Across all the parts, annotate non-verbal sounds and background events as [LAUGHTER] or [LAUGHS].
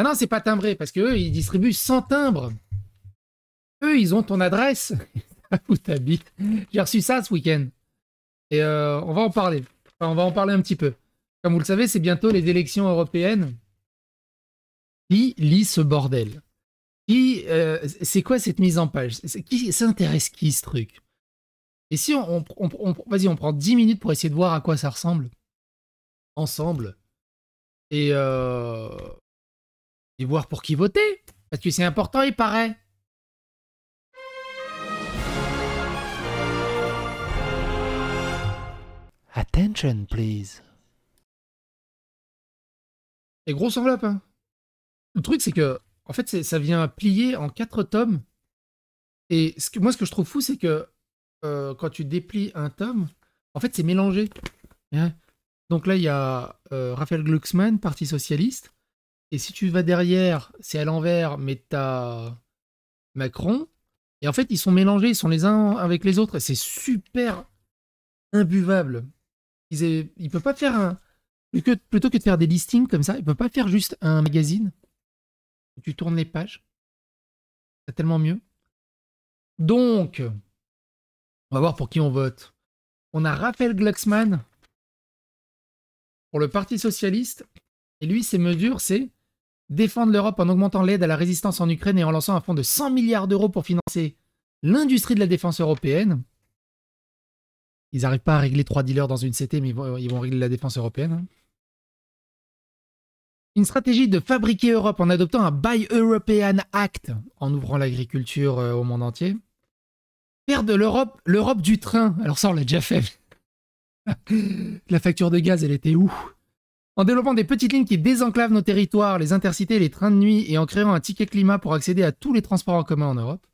Ah non, c'est pas timbré, parce qu'eux, ils distribuent sans timbre. Eux, ils ont ton adresse [LAUGHS] où t'habites. J'ai reçu ça ce week-end. Et euh, on va en parler. Enfin, on va en parler un petit peu. Comme vous le savez, c'est bientôt les élections européennes. Qui lit ce bordel euh, C'est quoi cette mise en page Qui s'intéresse qui ce truc Et si on, on, vas-y, on prend 10 minutes pour essayer de voir à quoi ça ressemble ensemble. Et euh, et voir pour qui voter, parce que c'est important, il paraît. Attention, please. Et grosse enveloppe. Hein. Le truc, c'est que, en fait, ça vient plier en quatre tomes. Et ce que, moi, ce que je trouve fou, c'est que euh, quand tu déplies un tome, en fait, c'est mélangé. Donc là, il y a euh, Raphaël Glucksmann, Parti Socialiste. Et si tu vas derrière, c'est à l'envers, mais t'as Macron. Et en fait, ils sont mélangés, ils sont les uns avec les autres. Et c'est super imbuvable. Ils ne Il peut pas faire un. plutôt que de faire des listings comme ça, il peut pas faire juste un magazine. tu tournes les pages. C'est tellement mieux. Donc, on va voir pour qui on vote. On a Raphaël Glucksmann pour le Parti Socialiste. Et lui, ses mesures, c'est défendre l'Europe en augmentant l'aide à la résistance en Ukraine et en lançant un fonds de 100 milliards d'euros pour financer l'industrie de la défense européenne. Ils n'arrivent pas à régler trois dealers dans une CT, mais ils vont, régler la défense européenne. Une stratégie de fabriquer Europe en adoptant un Buy European Act en ouvrant l'agriculture euh, au monde entier. Faire de l'Europe l'Europe du train. Alors ça, on l'a déjà fait. [LAUGHS] la facture de gaz, elle était où en développant des petites lignes qui désenclavent nos territoires, les intercités les trains de nuit, et en créant un ticket climat pour accéder à tous les transports en commun en Europe.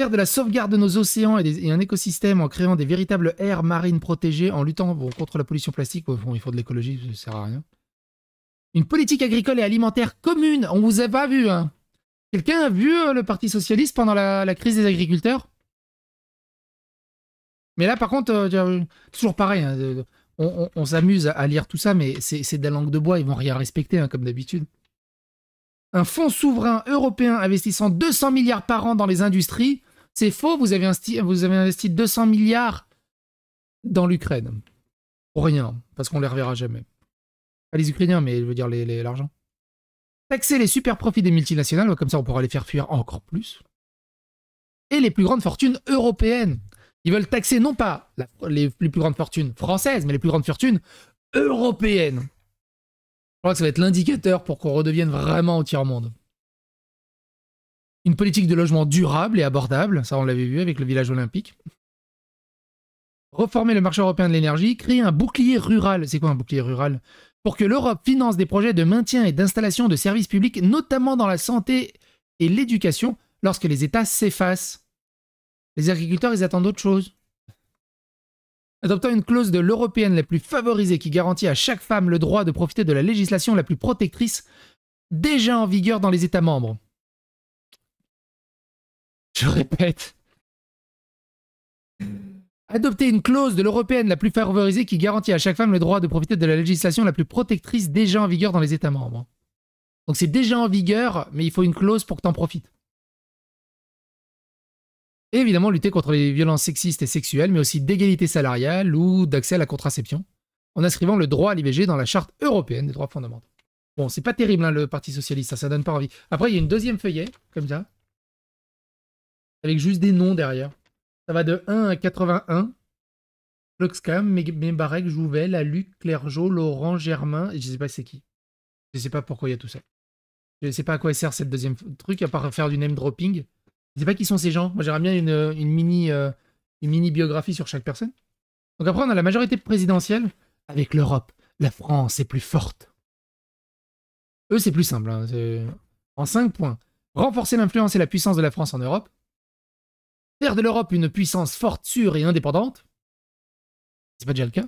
Faire de la sauvegarde de nos océans et, un écosystème en créant des véritables aires marines protégées, en luttant contre la pollution plastique. Bon, il faut de l'écologie, ça sert à rien. Une politique agricole et alimentaire commune, on vous a pas vu, hein Quelqu'un a vu euh, le Parti Socialiste pendant la, crise des agriculteurs Mais là, par contre, euh, euh, toujours pareil. Hein, on, s'amuse à lire tout ça, mais c'est de la langue de bois, ils vont rien respecter, hein, comme d'habitude. Un fonds souverain européen investissant 200 milliards par an dans les industries, c'est faux, vous avez, investi, vous avez 200 milliards dans l'Ukraine. Pour rien, parce qu'on les reverra jamais. Pas ah, les Ukrainiens, mais je veux dire l'argent. Taxer les super profits des multinationales, comme ça on pourra les faire fuir encore plus. Et les plus grandes fortunes européennes. Ils veulent taxer non pas les, les, plus grandes fortunes françaises, mais les plus grandes fortunes européennes. Je crois que ça va être l'indicateur pour qu'on redevienne vraiment au tiers-monde. Une politique de logement durable et abordable, ça on l'avait vu avec le village olympique. Reformer le marché européen de l'énergie, créer un bouclier rural. C'est quoi un bouclier rural Pour que l'Europe finance des projets de maintien et d'installation de services publics, notamment dans la santé et l'éducation, lorsque les États s'effacent les agriculteurs, ils attendent autre chose. Adoptant une clause de l'européenne la plus favorisée qui garantit à chaque femme le droit de profiter de la législation la plus protectrice déjà en vigueur dans les États membres. Je répète. Adopter une clause de l'européenne la plus favorisée qui garantit à chaque femme le droit de profiter de la législation la plus protectrice déjà en vigueur dans les États membres. Donc c'est déjà en vigueur, mais il faut une clause pour que t'en profites. Et évidemment, lutter contre les violences sexistes et sexuelles, mais aussi d'égalité salariale ou d'accès à la contraception, en inscrivant le droit à l'IVG dans la Charte européenne des droits fondamentaux. Bon, c'est pas terrible, hein, le Parti socialiste, ça, ça donne pas envie. Après, il y a une deuxième feuillet, comme ça, avec juste des noms derrière. Ça va de 1 à 81. Loxcam, Mébarek, Jouvel, Aluc, Clergeau, Laurent, Germain, et je sais pas c'est qui. Je sais pas pourquoi il y a tout ça. Je sais pas à quoi sert cette deuxième truc, à part faire du name dropping. Je sais pas qui sont ces gens. Moi, j'aimerais bien euh, une, mini, biographie sur chaque personne. Donc après, on a la majorité présidentielle avec l'Europe. La France est plus forte. Eux, c'est plus simple. Hein. En cinq points. Renforcer l'influence et la puissance de la France en Europe. Faire de l'Europe une puissance forte, sûre et indépendante. C'est pas déjà le cas.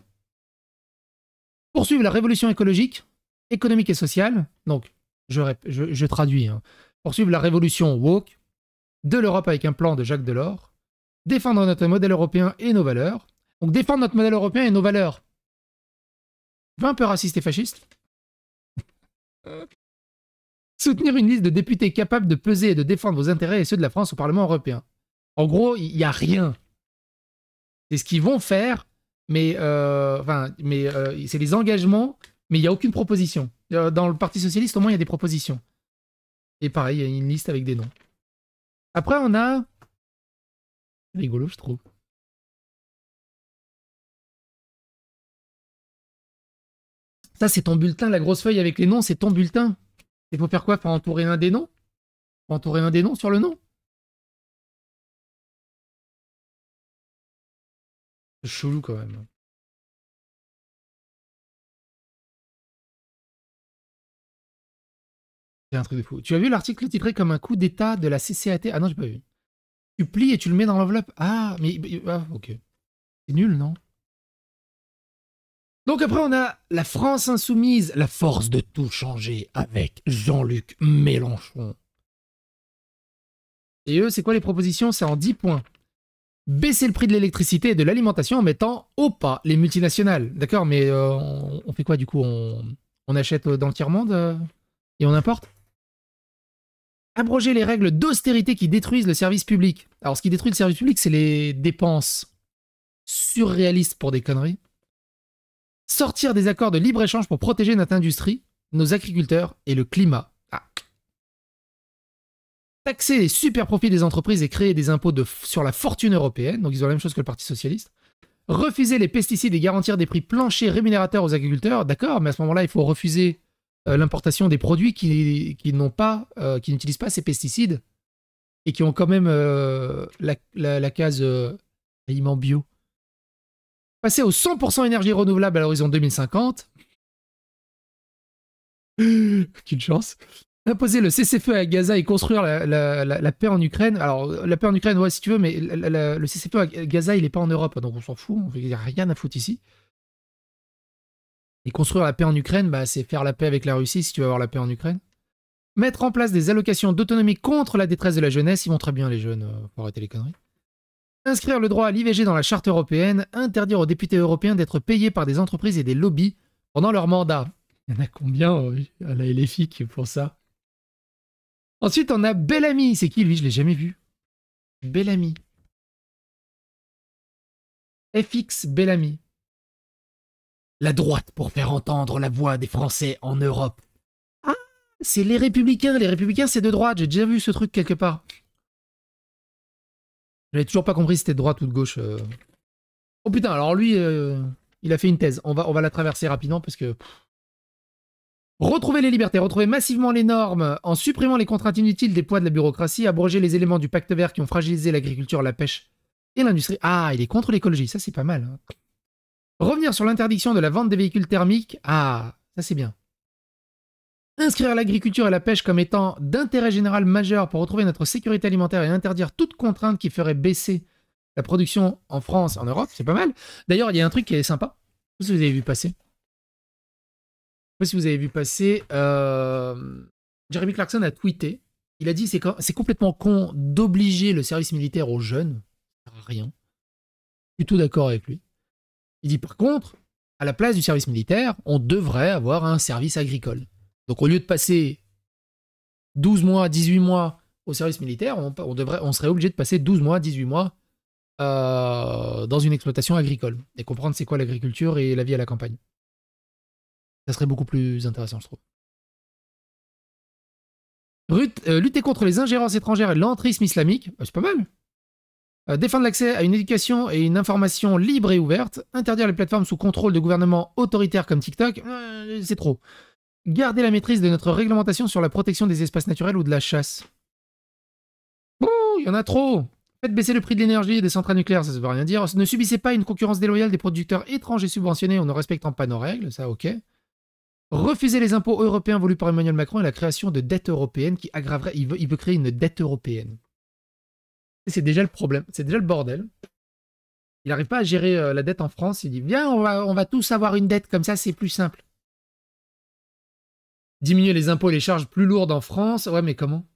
Poursuivre la révolution écologique, économique et sociale. Donc, je, traduis. Hein. Poursuivre la révolution woke, de l'Europe avec un plan de Jacques Delors, défendre notre modèle européen et nos valeurs. Donc défendre notre modèle européen et nos valeurs. Un peu raciste et fasciste. [LAUGHS] Soutenir une liste de députés capables de peser et de défendre vos intérêts et ceux de la France au Parlement européen. En gros, il n'y a rien. C'est ce qu'ils vont faire, mais, euh, mais euh, c'est les engagements, mais il n'y a aucune proposition. Euh, dans le Parti socialiste, au moins, il y a des propositions. Et pareil, il y a une liste avec des noms. Après, on a. Rigolo, je trouve. Ça, c'est ton bulletin, la grosse feuille avec les noms, c'est ton bulletin. Et faut faire quoi Faut entourer un des noms entourer un des noms sur le nom C'est chelou quand même. C'est un truc de fou. Tu as vu l'article titré comme un coup d'état de la CCAT Ah non, j'ai pas vu. Tu plies et tu le mets dans l'enveloppe. Ah, mais. Ah, ok. C'est nul, non donc après, on a la France insoumise, la force de tout changer avec Jean-Luc Mélenchon. Et eux, c'est quoi les propositions C'est en 10 points. Baisser le prix de l'électricité et de l'alimentation en mettant au pas les multinationales. D'accord, mais euh, on, fait quoi du coup on, achète euh, dans le tiers-monde euh, et on importe abroger les règles d'austérité qui détruisent le service public. Alors, ce qui détruit le service public, c'est les dépenses surréalistes pour des conneries. Sortir des accords de libre-échange pour protéger notre industrie, nos agriculteurs et le climat. Ah. Taxer les super profits des entreprises et créer des impôts sur la fortune européenne, donc ils ont la même chose que le Parti Socialiste. Refuser les pesticides et garantir des prix planchers rémunérateurs aux agriculteurs, d'accord, mais à ce moment-là, il faut refuser euh, l'importation des produits qui, qui n'ont pas, euh, qui n'utilisent pas ces pesticides et qui ont quand même euh, la, la, case aliment bio. Passer au 100% énergie renouvelable à l'horizon 2050. Quelle [GASPS] chance. Imposer le cessez-feu à Gaza et construire la, paix en Ukraine. Alors, la paix en Ukraine, ouais, si tu veux, mais le cessez-feu à Gaza, il n'est pas en Europe, donc on s'en fout, il n'y a rien à foutre ici. Et construire la paix en Ukraine, bah, c'est faire la paix avec la Russie si tu veux avoir la paix en Ukraine. Mettre en place des allocations d'autonomie contre la détresse de la jeunesse, ils vont très bien les jeunes, pour euh, arrêter les conneries. Inscrire le droit à l'IVG dans la charte européenne, interdire aux députés européens d'être payés par des entreprises et des lobbies pendant leur mandat. Il y en a combien à la LFI pour ça Ensuite, on a Bellamy. C'est qui lui Je l'ai jamais vu. Bellamy. FX Bellamy la droite pour faire entendre la voix des Français en Europe. Ah, c'est les républicains, les républicains c'est de droite, j'ai déjà vu ce truc quelque part. J'avais toujours pas compris si c'était de droite ou de gauche. Euh. Oh putain, alors lui, euh, il a fait une thèse. On va, on va la traverser rapidement parce que... Retrouver les libertés, retrouver massivement les normes en supprimant les contraintes inutiles des poids de la bureaucratie, abroger les éléments du pacte vert qui ont fragilisé l'agriculture, la pêche et l'industrie. Ah, il est contre l'écologie, ça c'est pas mal. Hein. Revenir sur l'interdiction de la vente des véhicules thermiques, ah, ça c'est bien. Inscrire l'agriculture et la pêche comme étant d'intérêt général majeur pour retrouver notre sécurité alimentaire et interdire toute contrainte qui ferait baisser la production en France, en Europe, c'est pas mal. D'ailleurs, il y a un truc qui est sympa. Je sais pas si vous avez vu passer. Je sais pas si vous avez vu passer. Euh, Jeremy Clarkson a tweeté. Il a dit c'est c'est complètement con d'obliger le service militaire aux jeunes. Ça sert à rien. Tout d'accord avec lui. Il dit par contre, à la place du service militaire, on devrait avoir un service agricole. Donc au lieu de passer 12 mois, 18 mois au service militaire, on, devrait, on serait obligé de passer 12 mois, 18 mois euh, dans une exploitation agricole et comprendre c'est quoi l'agriculture et la vie à la campagne. Ça serait beaucoup plus intéressant, je trouve. Euh, lutter contre les ingérences étrangères et l'entrisme islamique, euh, c'est pas mal. Euh, défendre l'accès à une éducation et une information libre et ouverte, interdire les plateformes sous contrôle de gouvernements autoritaires comme TikTok, euh, c'est trop. Garder la maîtrise de notre réglementation sur la protection des espaces naturels ou de la chasse. Bouh, il y en a trop Faites baisser le prix de l'énergie et des centrales nucléaires, ça ne veut rien dire. Ne subissez pas une concurrence déloyale des producteurs étrangers subventionnés en ne respectant pas nos règles, ça ok. Refuser les impôts européens voulus par Emmanuel Macron et la création de dettes européennes qui aggraveraient... il veut créer une dette européenne. C'est déjà le problème, c'est déjà le bordel. Il n'arrive pas à gérer euh, la dette en France. Il dit Viens, on va, tous avoir une dette, comme ça c'est plus simple. Diminuer les impôts et les charges plus lourdes en France. Ouais, mais comment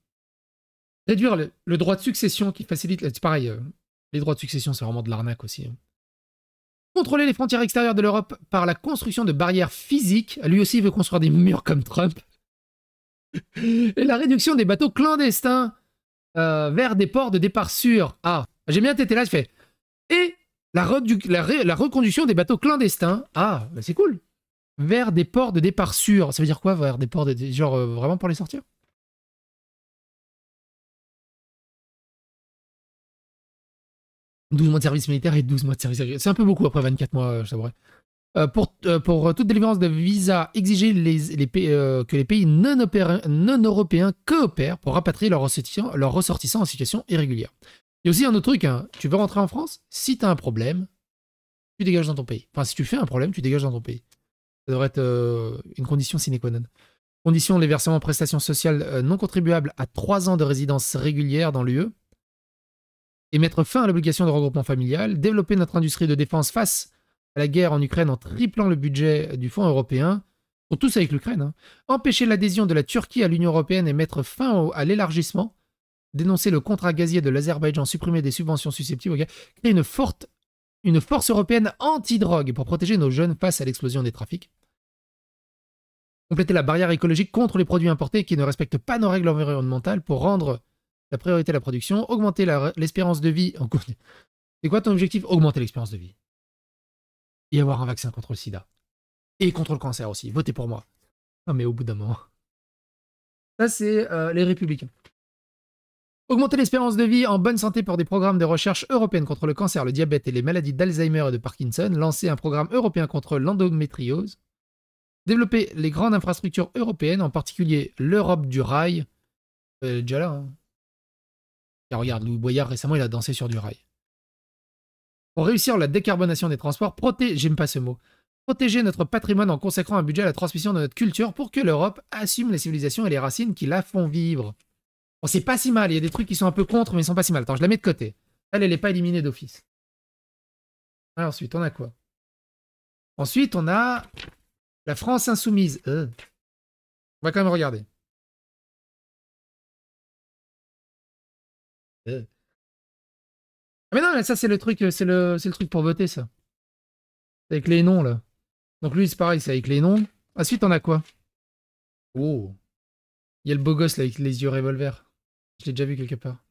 Réduire le, droit de succession qui facilite. C'est pareil, euh, les droits de succession, c'est vraiment de l'arnaque aussi. Hein. Contrôler les frontières extérieures de l'Europe par la construction de barrières physiques. Lui aussi veut construire des murs comme Trump. [LAUGHS] et la réduction des bateaux clandestins. Euh, vers des ports de départ sûrs. Ah, j'ai bien t'étais là, je fais. Et la, la, reconduction des bateaux clandestins. Ah, bah, c'est cool. Vers des ports de départ sûrs. Ça veut dire quoi, vers des ports de. Genre, euh, vraiment pour les sortir « 12 mois de service militaire et 12 mois de service C'est un peu beaucoup après 24 mois, euh, je euh, euh, pour, toute délivrance de visa, exiger les, euh, que les pays non, européens coopèrent pour rapatrier leurs ressortissants, en situation irrégulière. Il y a aussi un autre truc, hein. tu veux rentrer en France Si tu as un problème, tu dégages dans ton pays. Enfin, si tu fais un problème, tu dégages dans ton pays. Ça devrait être une condition sine qua non. Condition, les versements en prestations sociales non contribuables à 3 ans de résidence régulière dans l'UE. Et mettre fin à l'obligation de regroupement familial. Développer notre industrie de défense face à la guerre en Ukraine en triplant le budget du Fonds européen, pour tous avec l'Ukraine, hein. empêcher l'adhésion de la Turquie à l'Union européenne et mettre fin à l'élargissement, dénoncer le contrat gazier de l'Azerbaïdjan, supprimer des subventions susceptibles, créer une, forte, une force européenne anti-drogue pour protéger nos jeunes face à l'explosion des trafics, compléter la barrière écologique contre les produits importés qui ne respectent pas nos règles environnementales pour rendre la priorité à la production, augmenter l'espérance de vie C'est quoi ton objectif Augmenter l'espérance de vie. Et avoir un vaccin contre le sida. Et contre le cancer aussi. Votez pour moi. Non mais au bout d'un moment. Ça c'est euh, les républicains. Augmenter l'espérance de vie en bonne santé pour des programmes de recherche européenne contre le cancer, le diabète et les maladies d'Alzheimer et de Parkinson. Lancer un programme européen contre l'endométriose. Développer les grandes infrastructures européennes, en particulier l'Europe du rail. Euh, déjà là. Hein. regarde, Louis Boyard récemment, il a dansé sur du rail. Pour réussir la décarbonation des transports, protéger, j'aime pas ce mot, protéger notre patrimoine en consacrant un budget à la transmission de notre culture pour que l'Europe assume les civilisations et les racines qui la font vivre. Bon, c'est pas si mal, il y a des trucs qui sont un peu contre, mais ils sont pas si mal. Attends, je la mets de côté. Elle, elle n'est pas éliminée d'office. Ensuite, on a quoi Ensuite, on a la France insoumise. Euh. On va quand même regarder. Euh. Mais non, mais ça c'est le truc, euh, c'est le, truc pour voter ça. avec les noms là. Donc lui c'est pareil, c'est avec les noms. Ensuite on a quoi Oh. Il y a le beau gosse là avec les yeux revolver. Je l'ai déjà vu quelque part.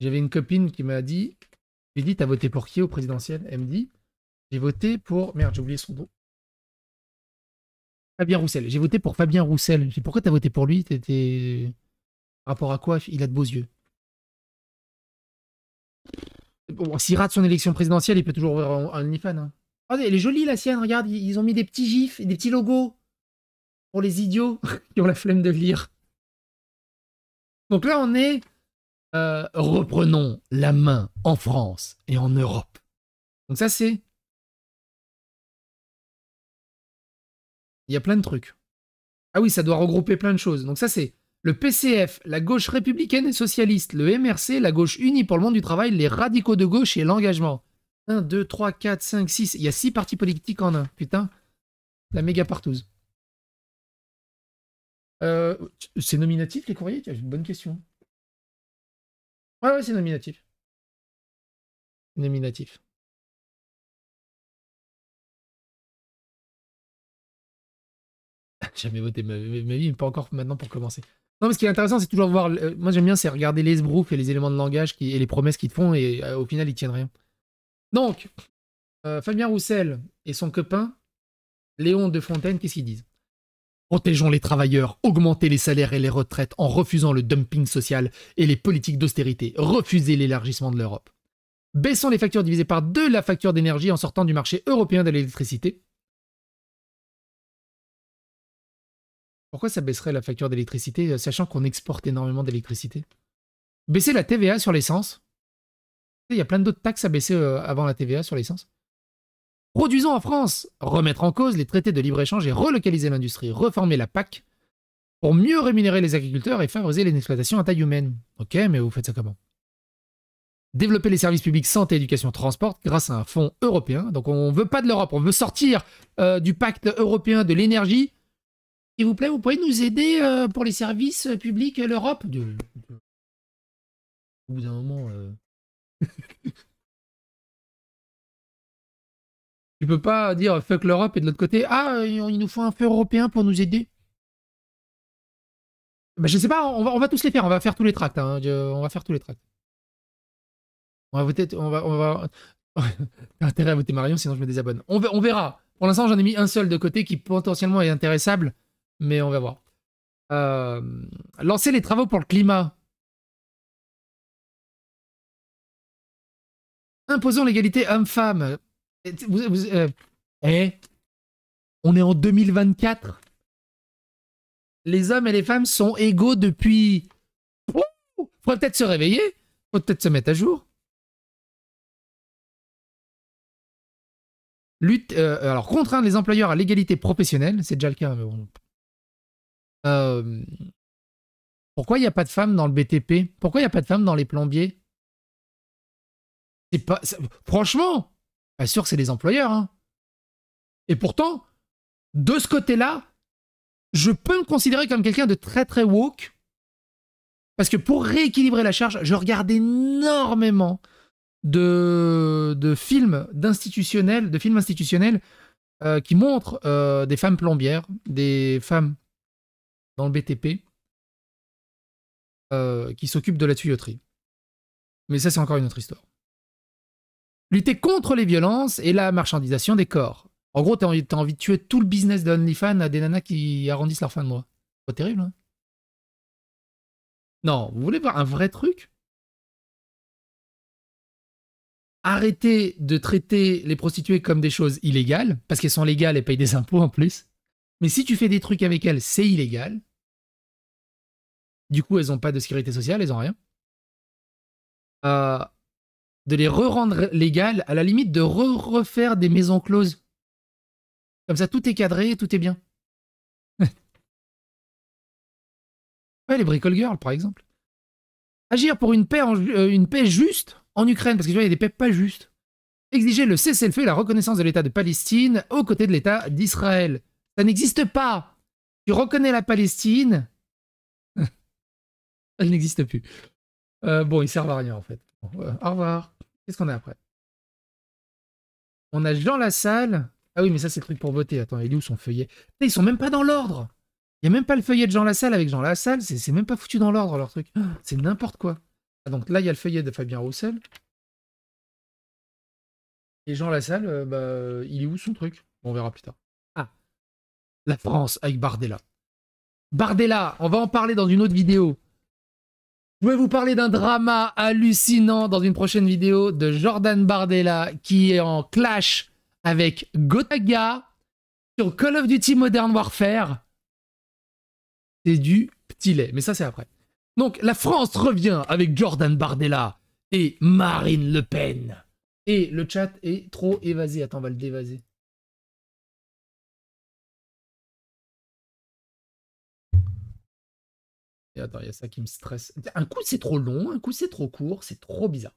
J'avais une copine qui m'a dit, je lui dit, t'as voté pour qui au présidentiel Elle me dit, j'ai voté pour... Merde, j'ai oublié son nom. Fabien Roussel. J'ai voté pour Fabien Roussel. J'ai pourquoi t'as voté pour lui T'étais... Rapport à quoi Il a de beaux yeux. Bon, s'il rate son élection présidentielle, il peut toujours avoir un OnlyFans. Hein. Ah, elle est jolie la sienne, regarde, ils ont mis des petits gifs et des petits logos pour les idiots [LAUGHS] qui ont la flemme de lire. Donc là, on est. Euh, reprenons la main en France et en Europe. Donc ça, c'est. Il y a plein de trucs. Ah oui, ça doit regrouper plein de choses. Donc ça, c'est le PCF, la gauche républicaine et socialiste, le MRC, la gauche unie pour le monde du travail, les radicaux de gauche et l'engagement. 1, 2, 3, 4, 5, 6. Il y a 6 partis politiques en un. Putain, la méga partouze. Euh, c'est nominatif les courriers Une bonne question. Ouais, ouais, c'est nominatif. Nominatif. [LAUGHS] Jamais voté ma vie, mais pas encore maintenant pour commencer. Non, mais ce qui est intéressant, c'est toujours voir. Euh, moi, j'aime bien, c'est regarder les esbroufs et les éléments de langage qui, et les promesses qu'ils font, et euh, au final, ils tiennent rien. Donc, euh, Fabien Roussel et son copain, Léon de Fontaine, qu'est-ce qu'ils disent Protégeons les travailleurs, augmenter les salaires et les retraites en refusant le dumping social et les politiques d'austérité, refuser l'élargissement de l'Europe. Baissons les factures divisées par deux la facture d'énergie en sortant du marché européen de l'électricité, Pourquoi ça baisserait la facture d'électricité, euh, sachant qu'on exporte énormément d'électricité Baisser la TVA sur l'essence. Il y a plein d'autres taxes à baisser euh, avant la TVA sur l'essence. Produisons en France, remettre en cause les traités de libre-échange et relocaliser l'industrie, reformer la PAC pour mieux rémunérer les agriculteurs et favoriser les exploitations à taille humaine. Ok, mais vous faites ça comment Développer les services publics santé, éducation, transport grâce à un fonds européen. Donc on ne veut pas de l'Europe, on veut sortir euh, du pacte européen de l'énergie s'il vous plaît, vous pouvez nous aider euh, pour les services euh, publics euh, l'Europe de... Au bout d'un moment... [LAUGHS] tu peux pas dire fuck l'Europe et de l'autre côté, ah, il nous faut un feu européen pour nous aider. Bah, je sais pas, on va, on va tous les faire, on va faire tous les tracts. Hein, on va faire tous les tracts. On va voter, On va, on va... [LAUGHS] intérêt à voter Marion, sinon je me désabonne. On, verra. Pour l'instant, j'en ai mis un seul de côté qui potentiellement est intéressable mais on va voir. Euh, lancer les travaux pour le climat. Imposons l'égalité homme-femme. Euh, eh, on est en 2024. Les hommes et les femmes sont égaux depuis... Faut peut-être se réveiller. Faut peut-être se mettre à jour. Lutte, euh, alors contraindre les employeurs à l'égalité professionnelle, c'est déjà le cas, mais bon, euh, pourquoi il n'y a pas de femmes dans le BTP Pourquoi il n'y a pas de femmes dans les plombiers Franchement, bien sûr c'est les employeurs. Hein. Et pourtant, de ce côté-là, je peux me considérer comme quelqu'un de très très woke. Parce que pour rééquilibrer la charge, je regarde énormément de, de films d'institutionnels, de films institutionnels euh, qui montrent euh, des femmes plombières, des femmes dans le BTP euh, qui s'occupe de la tuyauterie. Mais ça, c'est encore une autre histoire. Lutter contre les violences et la marchandisation des corps. En gros, t'as envie, as envie de tuer tout le business d'OnlyFans à des nanas qui arrondissent leur fin de mois. Pas terrible, hein Non, vous voulez voir un vrai truc Arrêtez de traiter les prostituées comme des choses illégales, parce qu'elles sont légales et payent des impôts en plus. Mais si tu fais des trucs avec elles, c'est illégal. Du coup, elles n'ont pas de sécurité sociale, elles n'ont rien. Euh, de les re-rendre légales, à la limite de refaire des maisons closes. Comme ça, tout est cadré, tout est bien. [LAUGHS] ouais, les brickle girls, par exemple. Agir pour une paix, euh, une paix juste en Ukraine, parce que tu vois, il y a des paix pas justes. Exiger le cessez-le-feu et la reconnaissance de l'État de Palestine aux côtés de l'État d'Israël. Ça n'existe pas. Tu reconnais la Palestine, elle n'existe plus. Euh, bon, il servent à rien en fait. au revoir. Qu'est-ce qu'on a après On a Jean Lassalle. Ah oui, mais ça c'est le truc pour voter. Attends, il est où son feuillet Ils sont même pas dans l'ordre. Il n'y a même pas le feuillet de Jean Lassalle avec Jean Lassalle. C'est même pas foutu dans l'ordre leur truc. Ah, c'est n'importe quoi. Ah, donc là, il y a le feuillet de Fabien Roussel. Et Jean Lassalle, euh, bah, il est où son truc On verra plus tard. Ah, la France avec Bardella. Bardella, on va en parler dans une autre vidéo. Je vais vous parler d'un drama hallucinant dans une prochaine vidéo de Jordan Bardella qui est en clash avec Gotaga sur Call of Duty Modern Warfare. C'est du petit lait, mais ça c'est après. Donc la France revient avec Jordan Bardella et Marine Le Pen. Et le chat est trop évasé. Attends, on va le dévaser. Et attends, il y a ça qui me stresse. Un coup c'est trop long, un coup c'est trop court, c'est trop bizarre.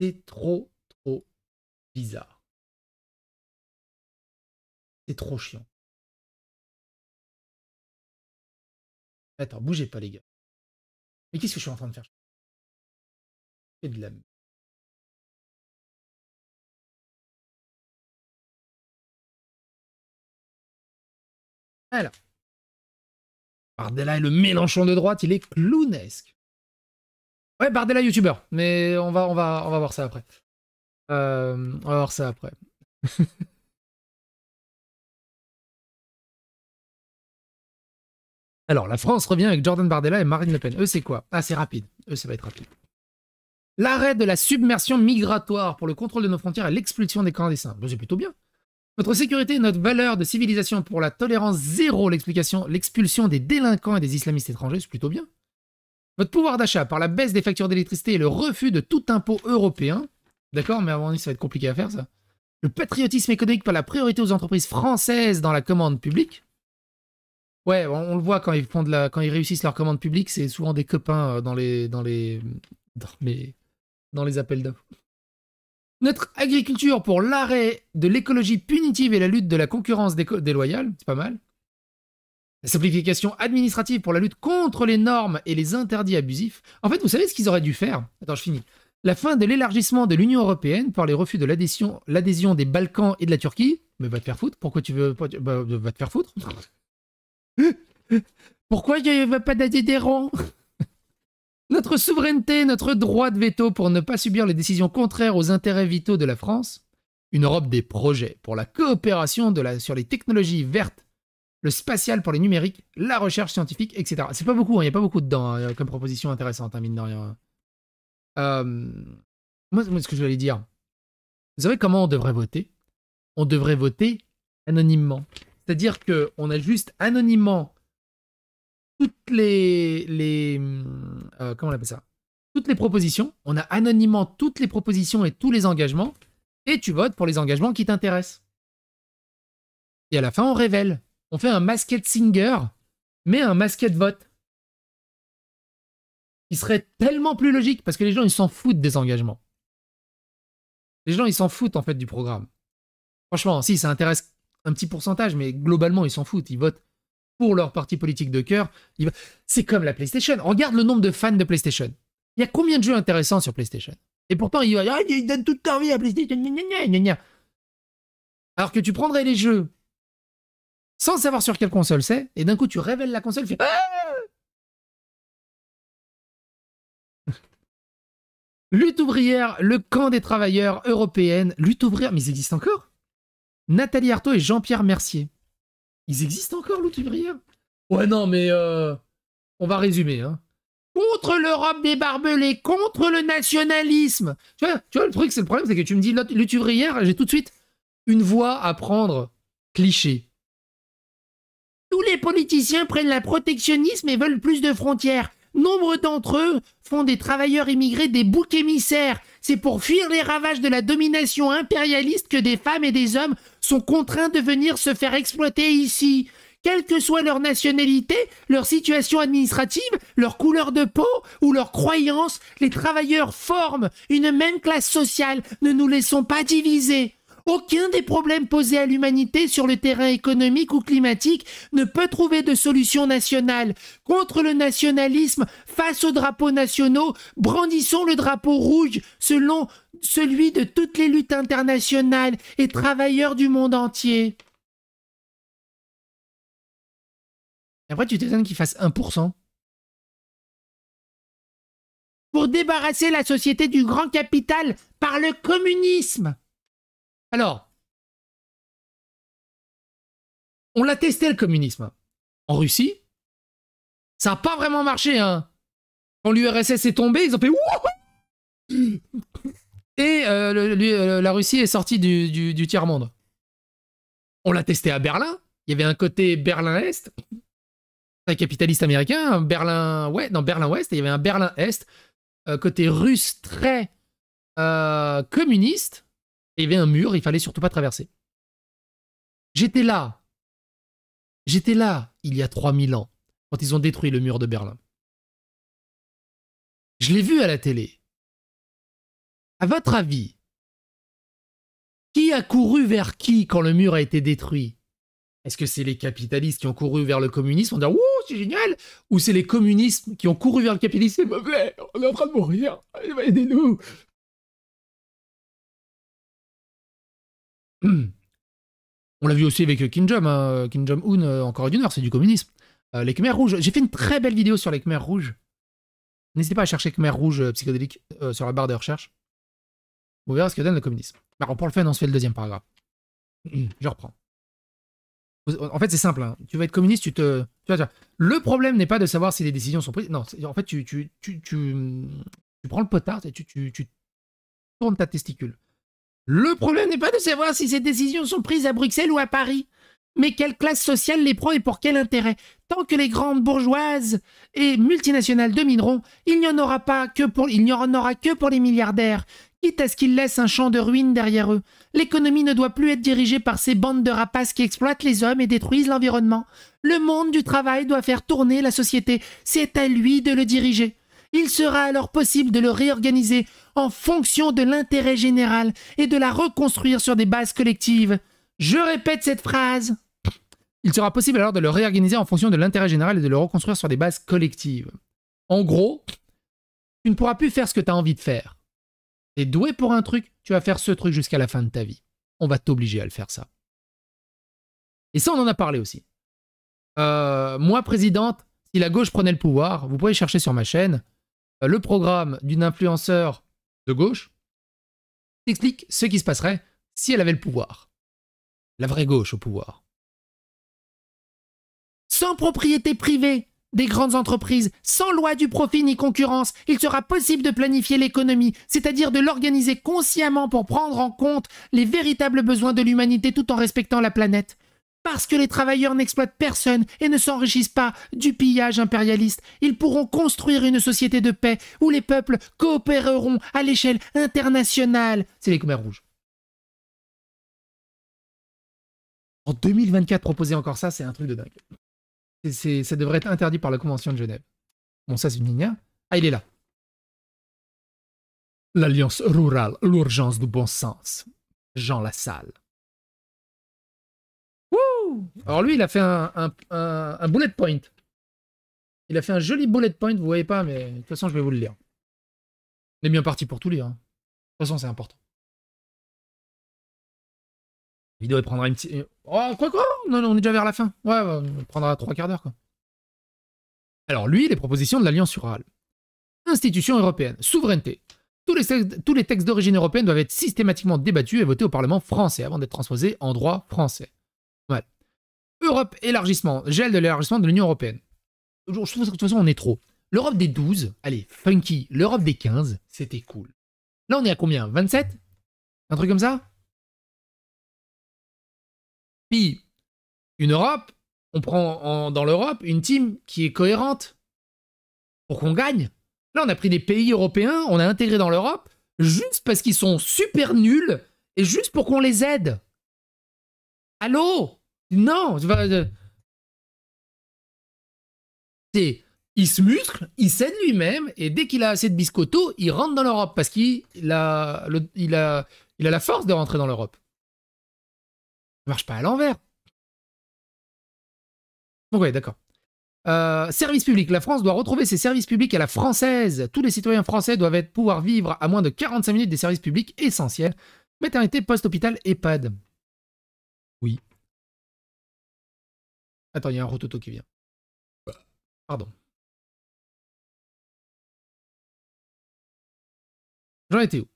C'est trop, trop bizarre. C'est trop chiant. Attends, bougez pas les gars. Mais qu'est-ce que je suis en train de faire Je de la Alors. Bardella est le Mélenchon de droite, il est clownesque. Ouais, Bardella youtubeur, mais on va, on, va, on va voir ça après. Euh, on va voir ça après. [LAUGHS] Alors, la France revient avec Jordan Bardella et Marine Le Pen. Eux, c'est quoi Ah, c'est rapide. Eux, ça va être rapide. L'arrêt de la submersion migratoire pour le contrôle de nos frontières et l'expulsion des clandestins. Bah, c'est plutôt bien. Votre sécurité notre valeur de civilisation pour la tolérance zéro, l'explication, l'expulsion des délinquants et des islamistes étrangers, c'est plutôt bien. Votre pouvoir d'achat par la baisse des factures d'électricité et le refus de tout impôt européen. D'accord, mais avant, ça va être compliqué à faire ça. Le patriotisme économique par la priorité aux entreprises françaises dans la commande publique. Ouais, on, le voit quand ils quand ils réussissent leur commande publique, c'est souvent des copains euh, dans les, dans les, dans dans les appels d'offres. Notre agriculture pour l'arrêt de l'écologie punitive et la lutte de la concurrence déloyale, c'est pas mal. La simplification administrative pour la lutte contre les normes et les interdits abusifs. En fait, vous savez ce qu'ils auraient dû faire Attends, je finis. La fin de l'élargissement de l'Union européenne par les refus de l'adhésion des Balkans et de la Turquie. Mais va te faire foutre. Pourquoi tu veux. pas bah, va te faire foutre. [LAUGHS] Pourquoi il n'y avait pas d'adhérents notre souveraineté, notre droit de veto pour ne pas subir les décisions contraires aux intérêts vitaux de la France, une Europe des projets pour la coopération de la, sur les technologies vertes, le spatial pour les numériques, la recherche scientifique, etc. C'est pas beaucoup, hein, il n'y a pas beaucoup dedans hein, comme proposition intéressante, hein, mine de rien. Euh, moi, moi, ce que je voulais dire, vous savez comment on devrait voter On devrait voter anonymement. C'est-à-dire qu'on a juste anonymement toutes les, euh, comment on ça Toutes les propositions. On a anonymement toutes les propositions et tous les engagements, et tu votes pour les engagements qui t'intéressent. Et à la fin, on révèle. On fait un masquette singer, mais un de vote. Qui serait tellement plus logique parce que les gens ils s'en foutent des engagements. Les gens ils s'en foutent en fait du programme. Franchement, si ça intéresse un petit pourcentage, mais globalement ils s'en foutent, ils votent pour leur parti politique de cœur. C'est comme la PlayStation. Regarde le nombre de fans de PlayStation. Il y a combien de jeux intéressants sur PlayStation Et pourtant, ils, ah, donnent toute leur vie à PlayStation. Alors que tu prendrais les jeux sans savoir sur quelle console c'est, et d'un coup tu révèles la console, tu fais ah [LAUGHS] Lutte ouvrière, le camp des travailleurs européennes. lutte ouvrière, mais ils existent encore Nathalie Arthaud et Jean-Pierre Mercier. Ils existent encore, l'utubrière. Ouais, non, mais euh, on va résumer. Hein. Contre l'Europe des barbelés, contre le nationalisme. Tu vois, le truc, c'est le problème, c'est que tu me dis l'utubrière, j'ai tout de suite une voix à prendre cliché. Tous les politiciens prennent la protectionnisme et veulent plus de frontières. Nombre d'entre eux font des travailleurs immigrés des boucs émissaires. C'est pour fuir les ravages de la domination impérialiste que des femmes et des hommes sont contraints de venir se faire exploiter ici. Quelle que soit leur nationalité, leur situation administrative, leur couleur de peau ou leur croyance, les travailleurs forment une même classe sociale. Ne nous laissons pas diviser. Aucun des problèmes posés à l'humanité sur le terrain économique ou climatique ne peut trouver de solution nationale. Contre le nationalisme, face aux drapeaux nationaux, brandissons le drapeau rouge selon celui de toutes les luttes internationales et travailleurs du monde entier. après, tu t'étonnes qu'il fasse 1%. Pour débarrasser la société du grand capital par le communisme. Alors, on l'a testé le communisme en Russie. Ça n'a pas vraiment marché. Hein. Quand l'URSS est tombée, ils ont fait Wouhou! [LAUGHS] Et euh, euh, la Russie est sortie du, tiers-monde. On l'a testé à Berlin. Il y avait un côté Berlin-Est, un capitaliste américain, Berlin, ouais, non, Berlin-Ouest, il y avait un Berlin-Est, euh, côté russe très communiste il y avait un mur, il fallait surtout pas traverser. J'étais là. J'étais là il y a 3000 ans, quand ils ont détruit le mur de Berlin. Je l'ai vu à la télé. À votre avis, qui a couru vers qui quand le mur a été détruit Est-ce que c'est les capitalistes qui ont couru vers le communisme en disant Ouh, c'est génial Ou c'est les communistes qui ont couru vers le capitalisme on est en train de mourir, aidez-nous [CLEARS THROAT] On l'a vu aussi avec euh, Kim Jong, hein, euh, Kim Jong Un euh, en Corée du Nord, c'est du communisme. les Khmer rouges. J'ai fait une très belle vidéo sur les Khmer rouges. N'hésitez pas à chercher Khmer rouge psychédélique sur la barre de recherche. Vous verrez ce que donne le communisme. Bah, alors pour le fun, on se fait le deuxième paragraphe. [CLEARS THROAT] Je reprends. En fait, c'est simple. Hein. Tu vas être communiste, tu te. le problème n'est pas de savoir si les décisions sont prises. Non, en fait, tu, tu, prends le potard, tu, tu, tournes ta testicule. Le problème n'est pas de savoir si ces décisions sont prises à Bruxelles ou à Paris, mais quelle classe sociale les prend et pour quel intérêt. Tant que les grandes bourgeoises et multinationales domineront, il n'y en aura pas que pour, il n'y en aura que pour les milliardaires, quitte à ce qu'ils laissent un champ de ruines derrière eux. L'économie ne doit plus être dirigée par ces bandes de rapaces qui exploitent les hommes et détruisent l'environnement. Le monde du travail doit faire tourner la société. C'est à lui de le diriger. Il sera alors possible de le réorganiser en fonction de l'intérêt général et de la reconstruire sur des bases collectives. Je répète cette phrase. Il sera possible alors de le réorganiser en fonction de l'intérêt général et de le reconstruire sur des bases collectives. En gros, tu ne pourras plus faire ce que tu as envie de faire. Tu es doué pour un truc, tu vas faire ce truc jusqu'à la fin de ta vie. On va t'obliger à le faire ça. Et ça, on en a parlé aussi. Euh, moi, présidente, si la gauche prenait le pouvoir, vous pouvez chercher sur ma chaîne, euh, le programme d'une influenceur de gauche explique ce qui se passerait si elle avait le pouvoir. La vraie gauche au pouvoir. Sans propriété privée des grandes entreprises, sans loi du profit ni concurrence, il sera possible de planifier l'économie, c'est-à-dire de l'organiser consciemment pour prendre en compte les véritables besoins de l'humanité tout en respectant la planète. Parce que les travailleurs n'exploitent personne et ne s'enrichissent pas du pillage impérialiste, ils pourront construire une société de paix où les peuples coopéreront à l'échelle internationale. C'est les Khmer rouges. En 2024, proposer encore ça, c'est un truc de dingue. ça devrait être interdit par la Convention de Genève. Bon, ça, c'est une ligne. Ah, il est là. L'Alliance rurale, l'urgence du bon sens. Jean Lassalle. Alors lui, il a fait un, bullet point. Il a fait un joli bullet point, vous voyez pas, mais de toute façon, je vais vous le lire. On est bien parti pour tout lire. Hein. De toute façon, c'est important. La vidéo, elle prendra une petite... Euh, oh, quoi, quoi on est déjà vers la fin. Ouais, on prendra trois quarts d'heure, quoi. Alors lui, les propositions de l'Alliance rurale. Institution européenne, souveraineté. tous les textes d'origine européenne doivent être systématiquement débattus et votés au Parlement français avant d'être transposés en droit français. Europe, élargissement, gel de l'élargissement de l'Union Européenne. Je trouve que de toute façon, on est trop. L'Europe des 12, allez, funky. L'Europe des 15, c'était cool. Là, on est à combien 27 Un truc comme ça Puis, une Europe, on prend dans l'Europe une team qui est cohérente pour qu'on gagne. Là, on a pris des pays européens, on a intégré dans l'Europe, juste parce qu'ils sont super nuls et juste pour qu'on les aide. Allô non, tu vas. C'est. Il se muscle, il s'aide lui-même, et dès qu'il a assez de biscotto, il rentre dans l'Europe parce qu'il a, il a, la force de rentrer dans l'Europe. Ça marche pas à l'envers. Donc, d'accord. Euh, service public. La France doit retrouver ses services publics à la française. Tous les citoyens français doivent être, pouvoir vivre à moins de 45 minutes des services publics essentiels. Maternité, poste, hôpital, EHPAD. Attends, il y a un rototo qui vient. Pardon. J'en étais où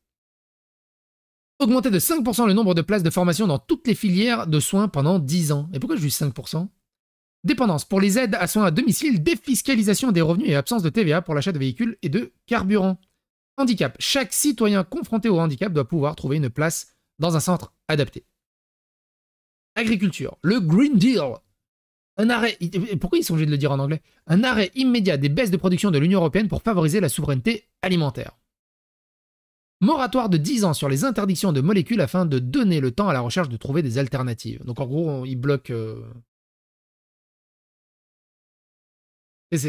Augmenter de 5% le nombre de places de formation dans toutes les filières de soins pendant 10 ans. Et pourquoi je dis 5% Dépendance pour les aides à soins à domicile, défiscalisation des revenus et absence de TVA pour l'achat de véhicules et de carburant. Handicap. Chaque citoyen confronté au handicap doit pouvoir trouver une place dans un centre adapté. Agriculture. Le Green Deal un arrêt, pourquoi ils sont de le dire en anglais Un arrêt immédiat des baisses de production de l'Union européenne pour favoriser la souveraineté alimentaire. Moratoire de 10 ans sur les interdictions de molécules afin de donner le temps à la recherche de trouver des alternatives. Donc en gros, ils bloquent. Euh,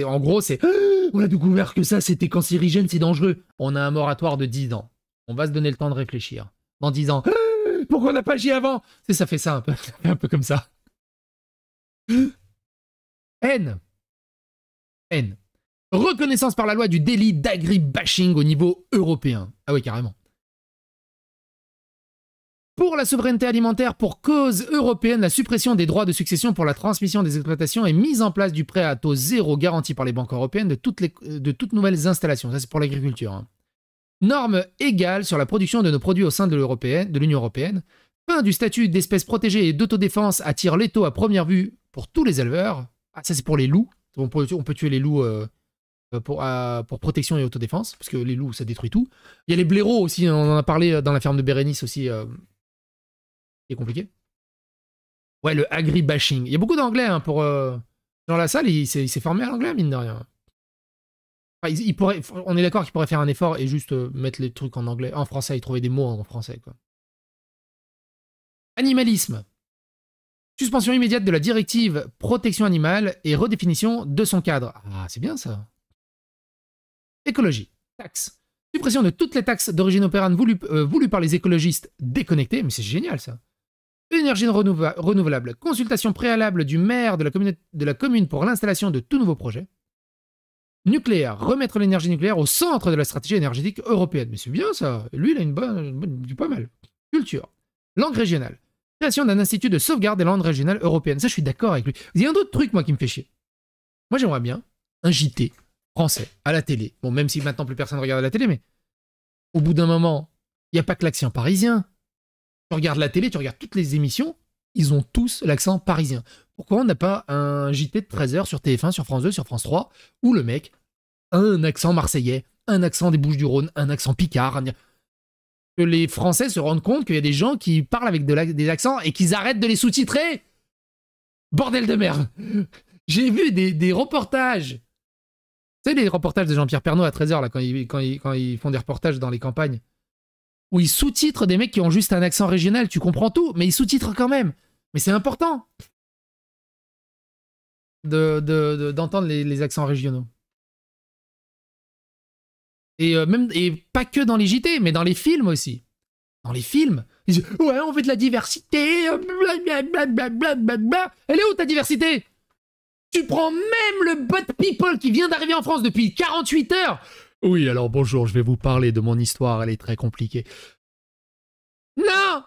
en gros, c'est [GASPS] on a découvert que ça c'était cancérigène, c'est dangereux. On a un moratoire de 10 ans. On va se donner le temps de réfléchir. En disant... [GASPS] pourquoi on n'a pas agi avant Ça fait ça un peu, [LAUGHS] un peu comme ça. N, N, Reconnaissance par la loi du délit d'agribashing au niveau européen. Ah oui, carrément. Pour la souveraineté alimentaire, pour cause européenne, la suppression des droits de succession pour la transmission des exploitations et mise en place du prêt à taux zéro garanti par les banques européennes de toutes, nouvelles installations. Ça, c'est pour l'agriculture. Hein. Normes égales sur la production de nos produits au sein de l'Union européenne. Fin du statut d'espèce protégée et d'autodéfense attire l'étau à première vue pour tous les éleveurs. Ah, ça, c'est pour les loups. On peut, tuer les loups euh, euh, pour, euh, pour, protection et autodéfense, parce que les loups, ça détruit tout. Il y a les blaireaux aussi, hein, on en a parlé dans la ferme de Bérénice aussi. Euh, c'est compliqué. Ouais, le agri-bashing. Il y a beaucoup d'anglais hein, pour. dans la salle, il, s'est formé à l'anglais, mine de rien. Enfin, on est d'accord qu'il pourrait faire un effort et juste mettre les trucs en anglais, en français, et trouver des mots en français. Quoi. Animalisme. Suspension immédiate de la directive protection animale et redéfinition de son cadre. Ah, c'est bien ça. Écologie. Taxes. Suppression de toutes les taxes d'origine opérane euh, voulues, par les écologistes déconnectés, mais c'est génial ça. Énergie renouvelable. Consultation préalable du maire de la, commune, pour l'installation de tout nouveau projet. Nucléaire. Remettre l'énergie nucléaire au centre de la stratégie énergétique européenne. Mais c'est bien ça. Lui, il a une bonne, une pas mal. Culture. Langue régionale d'un institut de sauvegarde des langues régionales européennes. Ça, je suis d'accord avec lui. Il y a un autre truc, moi, qui me fait chier. Moi, j'aimerais bien un JT français à la télé. Bon, même si maintenant plus personne regarde la télé, mais au bout d'un moment, il n'y a pas que l'accent parisien. Tu regardes la télé, tu regardes toutes les émissions, ils ont tous l'accent parisien. Pourquoi on n'a pas un JT de 13h sur TF1, sur France 2, sur France 3, où le mec a un accent marseillais, un accent des Bouches du Rhône, un accent picard, les Français se rendent compte qu'il y a des gens qui parlent avec des accents et qu'ils arrêtent de les sous-titrer. Bordel de merde [LAUGHS] J'ai vu des, reportages. Tu sais, les reportages de Jean-Pierre Pernaud à 13h, là, quand ils, font des reportages dans les campagnes, où ils sous-titrent des mecs qui ont juste un accent régional, tu comprends tout, mais ils sous-titrent quand même. Mais c'est important d'entendre les accents régionaux. Et, euh, même, et pas que dans les JT, mais dans les films aussi. Dans les films, ils Ouais, on veut de la diversité, euh, Elle est où ta diversité Tu prends même le bot people qui vient d'arriver en France depuis 48 heures Oui, alors bonjour, je vais vous parler de mon histoire, elle est très compliquée. Non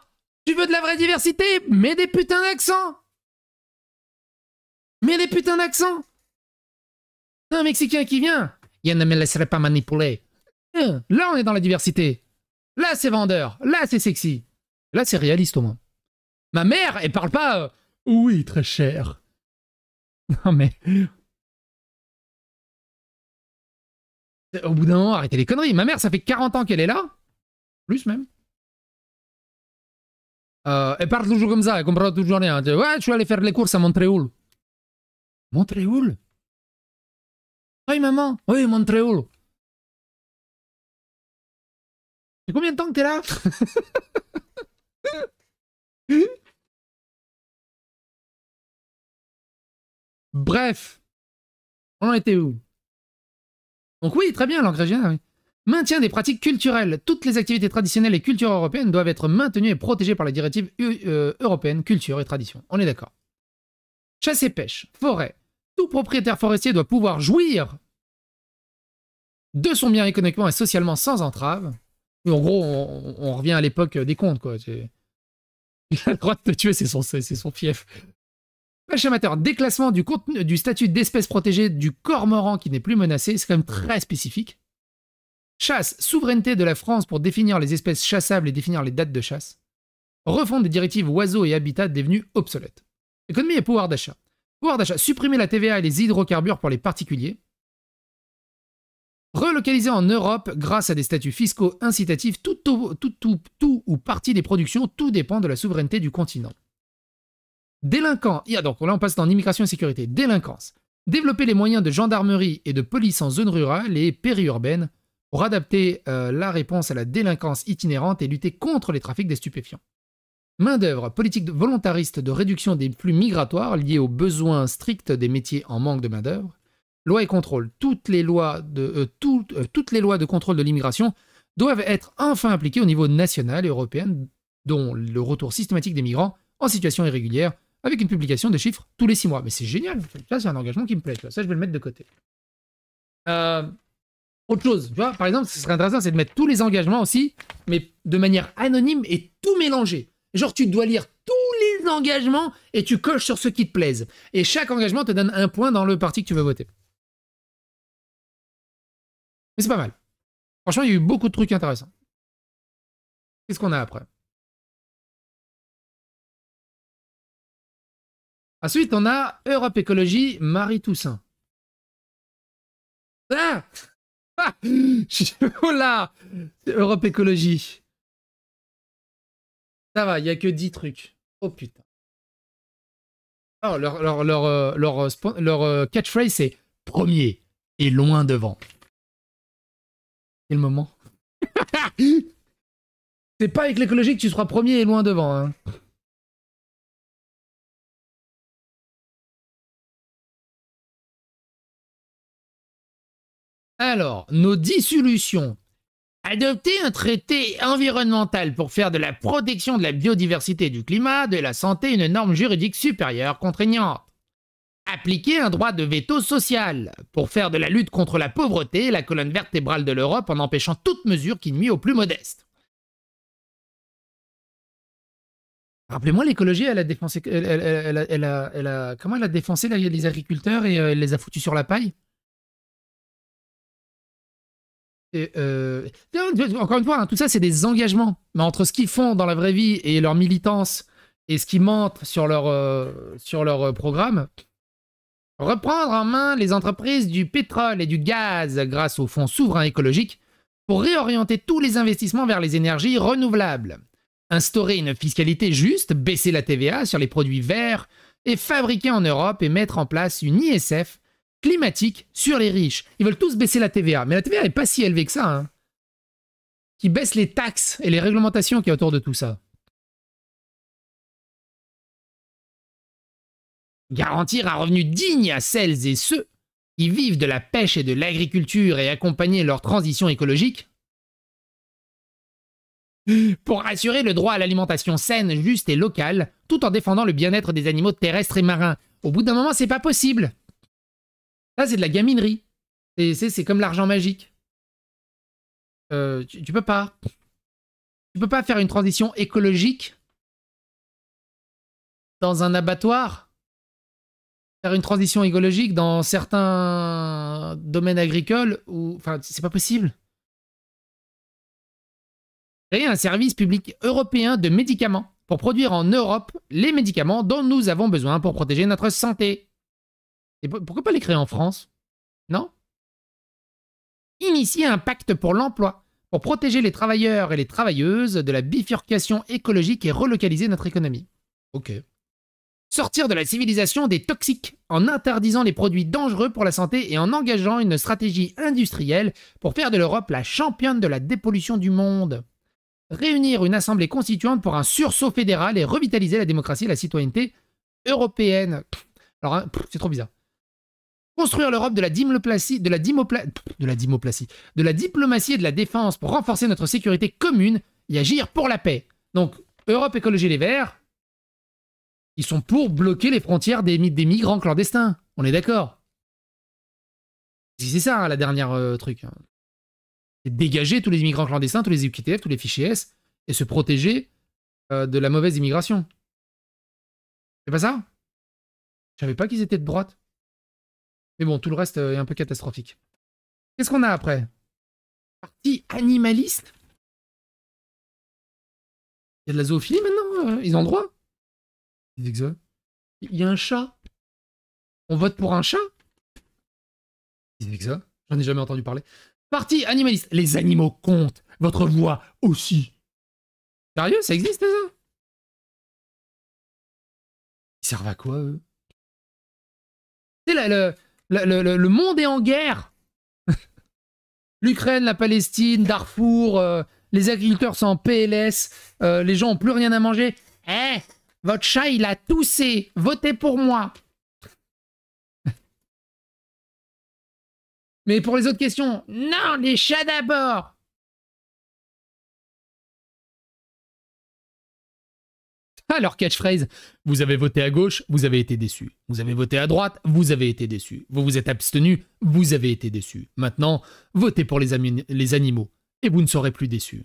Tu veux de la vraie diversité Mets des putains d'accent Mets des putains d'accents Un Mexicain qui vient, il ne me laisserait pas manipuler. Euh, là, on est dans la diversité. Là, c'est vendeur. Là, c'est sexy. Là, c'est réaliste au moins. Ma mère, elle parle pas. Euh, oui, très cher. [LAUGHS] Non, mais. Euh, au bout d'un moment, arrêtez les conneries. Ma mère, ça fait 40 ans qu'elle est là. Plus même. elle parle toujours comme ça, elle comprend toujours rien. ouais, tu vas aller faire les courses à Montréal. Montréal Oui, maman. Oui, Montréal. C'est combien de temps que t'es là Bref, on en était où Donc oui, très bien, l'anglais. oui. Maintien des pratiques culturelles. Toutes les activités traditionnelles et culture européennes doivent être maintenues et protégées par la directive euh, euh, européenne culture et tradition. On est d'accord. Chasse et pêche, forêt. Tout propriétaire forestier doit pouvoir jouir de son bien économiquement et socialement sans entrave en gros, on, revient à l'époque euh, des contes, quoi. Il a le droit de te tuer, c'est son, fief. Pâche amateur, déclassement du, du statut d'espèce protégée du cormoran qui n'est plus menacé, c'est quand même très spécifique. Chasse, souveraineté de la France pour définir les espèces chassables et définir les dates de chasse. Refonte des directives oiseaux et habitats devenues obsolètes. Économie et pouvoir d'achat. Pouvoir d'achat, supprimer la TVA et les hydrocarbures pour les particuliers relocaliser en Europe grâce à des statuts fiscaux incitatifs tout, ou partie des productions, tout dépend de la souveraineté du continent. Délinquants, donc là on passe dans immigration et sécurité, délinquance. Développer les moyens de gendarmerie et de police en zone rurale et périurbaine pour adapter euh, la réponse à la délinquance itinérante et lutter contre les trafics des stupéfiants. Main-d'œuvre, politique volontariste de réduction des flux migratoires liés aux besoins stricts des métiers en manque de main-d'œuvre. Loi et contrôle. Toutes les lois de, euh, euh, toutes les lois de contrôle de l'immigration doivent être enfin appliquées au niveau national et européen, dont le retour systématique des migrants en situation irrégulière, avec une publication des chiffres tous les six mois. Mais c'est génial. Ça, c'est un engagement qui me plaît. Ça, je vais le mettre de côté. Euh, autre chose, tu vois, par exemple, ce serait intéressant, c'est de mettre tous les engagements aussi, mais de manière anonyme et tout mélangé. Genre, tu dois lire tous les engagements et tu coches sur ceux qui te plaisent. Et chaque engagement te donne un point dans le parti que tu veux voter. Mais c'est pas mal. Franchement, il y a eu beaucoup de trucs intéressants. Qu'est-ce qu'on a après Ensuite, on a Europe Écologie, Marie Toussaint. Ah, Oh [LAUGHS] là Europe Écologie. Ça va, il n'y a que 10 trucs. Oh putain. Alors, leur, leur, leur, euh, leur, euh, leur euh, catchphrase, c'est premier et loin devant moment [LAUGHS] C'est pas avec l'écologie que tu seras premier et loin devant. Hein. Alors, nos dissolutions. Adopter un traité environnemental pour faire de la protection de la biodiversité du climat, de la santé, une norme juridique supérieure contraignante appliquer un droit de veto social pour faire de la lutte contre la pauvreté la colonne vertébrale de l'Europe en empêchant toute mesure qui nuit aux plus modestes. Rappelez-moi, l'écologie, elle a défoncé, comment elle a défoncé les agriculteurs et elle euh, les a foutus sur la paille euh, Encore une fois, hein, tout ça, c'est des engagements. Mais entre ce qu'ils font dans la vraie vie et leur militance et ce qu'ils mentent sur leur euh, programme, reprendre en main les entreprises du pétrole et du gaz grâce au Fonds souverain écologique pour réorienter tous les investissements vers les énergies renouvelables, instaurer une fiscalité juste, baisser la TVA sur les produits verts et fabriquer en Europe et mettre en place une ISF climatique sur les riches. Ils veulent tous baisser la TVA, mais la TVA n'est pas si élevée que ça. Hein, qui baisse les taxes et les réglementations qui y a autour de tout ça. garantir un revenu digne à celles et ceux qui vivent de la pêche et de l'agriculture et accompagner leur transition écologique, pour assurer le droit à l'alimentation saine, juste et locale, tout en défendant le bien-être des animaux terrestres et marins. Au bout d'un moment, c'est pas possible. Ça, c'est de la gaminerie. C'est comme l'argent magique. Euh, tu peux pas. Tu peux pas faire une transition écologique dans un abattoir faire une transition écologique dans certains domaines agricoles ou enfin, c'est pas possible. Créer un service public européen de médicaments pour produire en Europe les médicaments dont nous avons besoin pour protéger notre santé. Et pourquoi pas les créer en France Non Initier un pacte pour l'emploi pour protéger les travailleurs et les travailleuses de la bifurcation écologique et relocaliser notre économie. Ok. Sortir de la civilisation des toxiques en interdisant les produits dangereux pour la santé et en engageant une stratégie industrielle pour faire de l'Europe la championne de la dépollution du monde. Réunir une assemblée constituante pour un sursaut fédéral et revitaliser la démocratie et la citoyenneté européenne. Alors, hein, c'est trop bizarre. Construire l'Europe de la diplomatie, de la de la diplomatie, de la diplomatie et de la défense pour renforcer notre sécurité commune et agir pour la paix. Donc, Europe Écologie Les Verts, ils sont pour bloquer les frontières des, migrants clandestins. On est d'accord C'est ça, hein, la dernière euh, truc. C'est dégager tous les migrants clandestins, tous les UQTF, e tous les fichiers S, et se protéger euh, de la mauvaise immigration. C'est pas ça Je savais pas qu'ils étaient de droite. Mais bon, tout le reste euh, est un peu catastrophique. Qu'est-ce qu'on a après Partie animaliste Il y a de la zoophilie maintenant Ils ont droit il y a un chat. On vote pour un chat C'est J'en ai jamais entendu parler. Parti animaliste. Les animaux comptent. Votre voix aussi. Sérieux, ça existe ça Ils servent à quoi eux C'est le, le, le, le, monde est en guerre. [LAUGHS] L'Ukraine, la Palestine, Darfour, euh, les agriculteurs sont en PLS, euh, les gens n'ont plus rien à manger. Eh, votre chat, il a toussé. Votez pour moi. [LAUGHS] Mais pour les autres questions, non, les chats d'abord. Alors, catchphrase. Vous avez voté à gauche, vous avez été déçu. Vous avez voté à droite, vous avez été déçu. Vous vous êtes abstenu, vous avez été déçu. Maintenant, votez pour les, les animaux et vous ne serez plus déçu.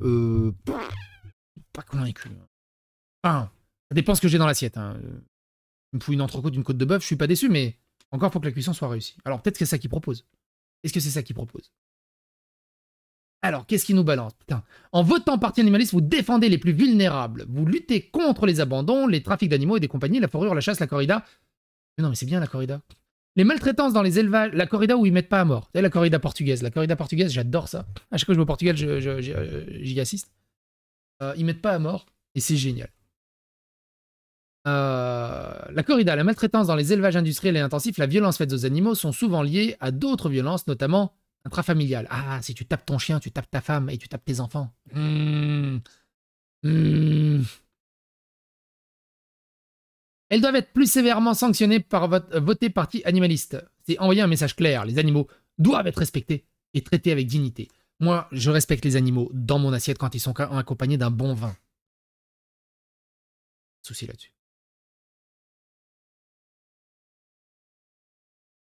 Euh... Pas convaincu. Hein. Enfin, ça dépend ce que j'ai dans l'assiette. Hein. Je euh, me une entrecôte, une côte de bœuf, je suis pas déçu, mais encore faut que la cuisson soit réussie. Alors peut-être que c'est ça qu'ils propose. Est-ce que c'est ça qui propose alors, qu'est-ce qui nous balance Putain. En votant parti animaliste, vous défendez les plus vulnérables. Vous luttez contre les abandons, les trafics d'animaux et des compagnies, la fourrure, la chasse, la corrida. non, mais c'est bien la corrida. Les maltraitances dans les élevages, la corrida où ils mettent pas à mort. Et la corrida portugaise. La corrida portugaise, j'adore ça. À chaque fois que je vais au Portugal, j'y assiste. Euh, ils mettent pas à mort et c'est génial. Euh, la corrida, la maltraitance dans les élevages industriels et intensifs, la violence faite aux animaux sont souvent liées à d'autres violences, notamment intrafamiliales. Ah, si tu tapes ton chien, tu tapes ta femme et tu tapes tes enfants. Hmm. Hmm. Elles doivent être plus sévèrement sanctionnées par votre euh, voté parti animaliste. C'est envoyer un message clair. Les animaux doivent être respectés et traités avec dignité. Moi, je respecte les animaux dans mon assiette quand ils sont accompagnés d'un bon vin. Souci là-dessus.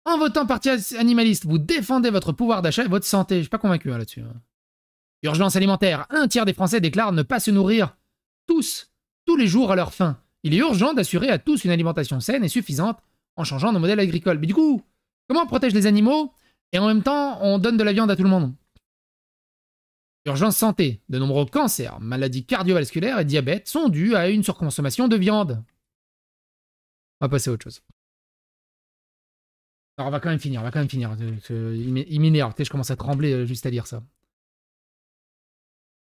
En votant parti animaliste, vous défendez votre pouvoir d'achat et votre santé. Je suis pas convaincu hein, là-dessus. Hein. Urgence alimentaire. Un tiers des Français déclarent ne pas se nourrir tous, tous les jours à leur faim. Il est urgent d'assurer à tous une alimentation saine et suffisante en changeant nos modèles agricoles. Mais du coup, comment on protège les animaux et en même temps on donne de la viande à tout le monde Urgence santé, de nombreux cancers, maladies cardiovasculaires et diabète sont dus à une surconsommation de viande. On va passer à autre chose. Alors on va quand même finir, on va quand même finir. Euh, il je commence à trembler euh, juste à lire ça.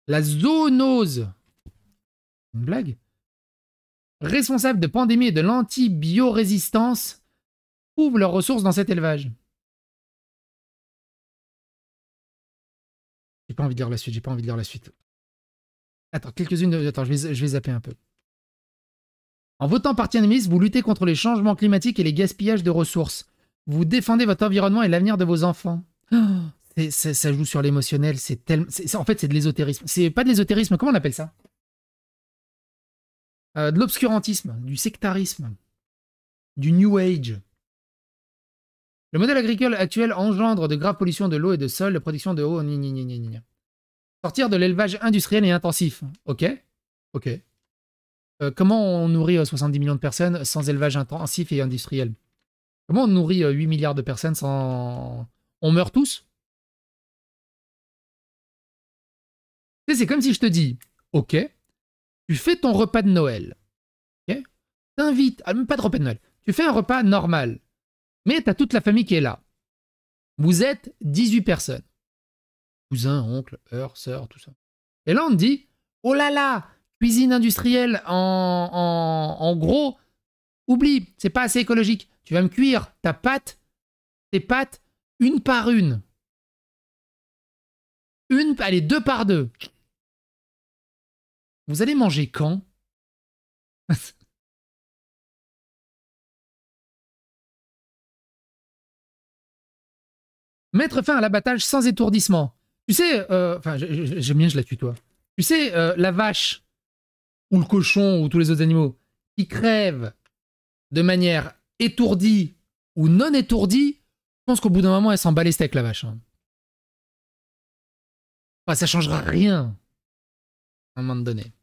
La zoonose. Une blague Responsable de pandémie et de l'antibiorésistance, trouvent leurs ressources dans cet élevage. pas envie de lire la suite, j'ai pas envie de lire la suite. Attends, quelques-unes, attends, je vais, je vais zapper un peu. En votant parti animiste, vous luttez contre les changements climatiques et les gaspillages de ressources. Vous défendez votre environnement et l'avenir de vos enfants. [GASPS] ça, joue sur l'émotionnel, c'est tellement... En fait, c'est de l'ésotérisme. C'est pas de l'ésotérisme, comment on appelle ça euh, De l'obscurantisme, du sectarisme, du New Age. Le modèle agricole actuel engendre de graves pollutions de l'eau et de sol, La production de eau. Sortir de l'élevage industriel et intensif. Ok. Ok. Euh, comment on nourrit 70 euh, millions de personnes sans élevage intensif et industriel Comment on nourrit 8 euh, milliards de personnes sans... On meurt tous C'est comme si je te dis, ok, tu fais ton repas de Noël. Ok T'invites... Ah, même pas de repas de Noël. Tu fais un repas normal. Mais tu toute la famille qui est là. Vous êtes 18 personnes. Cousin, oncle, heure, sœur, tout ça. Et là, on te dit, oh là là, cuisine industrielle en, en gros, oublie, c'est pas assez écologique. Tu vas me cuire ta pâte, tes pâtes, une par une. Une, allez, deux par deux. Vous allez manger quand [LAUGHS] Mettre fin à l'abattage sans étourdissement. Tu sais, euh, enfin, j'aime bien, je la toi. Tu sais, euh, la vache ou le cochon ou tous les autres animaux qui crèvent de manière étourdie ou non étourdie, je pense qu'au bout d'un moment, elle s'en bat les steaks, la vache. Ça hein. ne ça changera rien à un moment donné.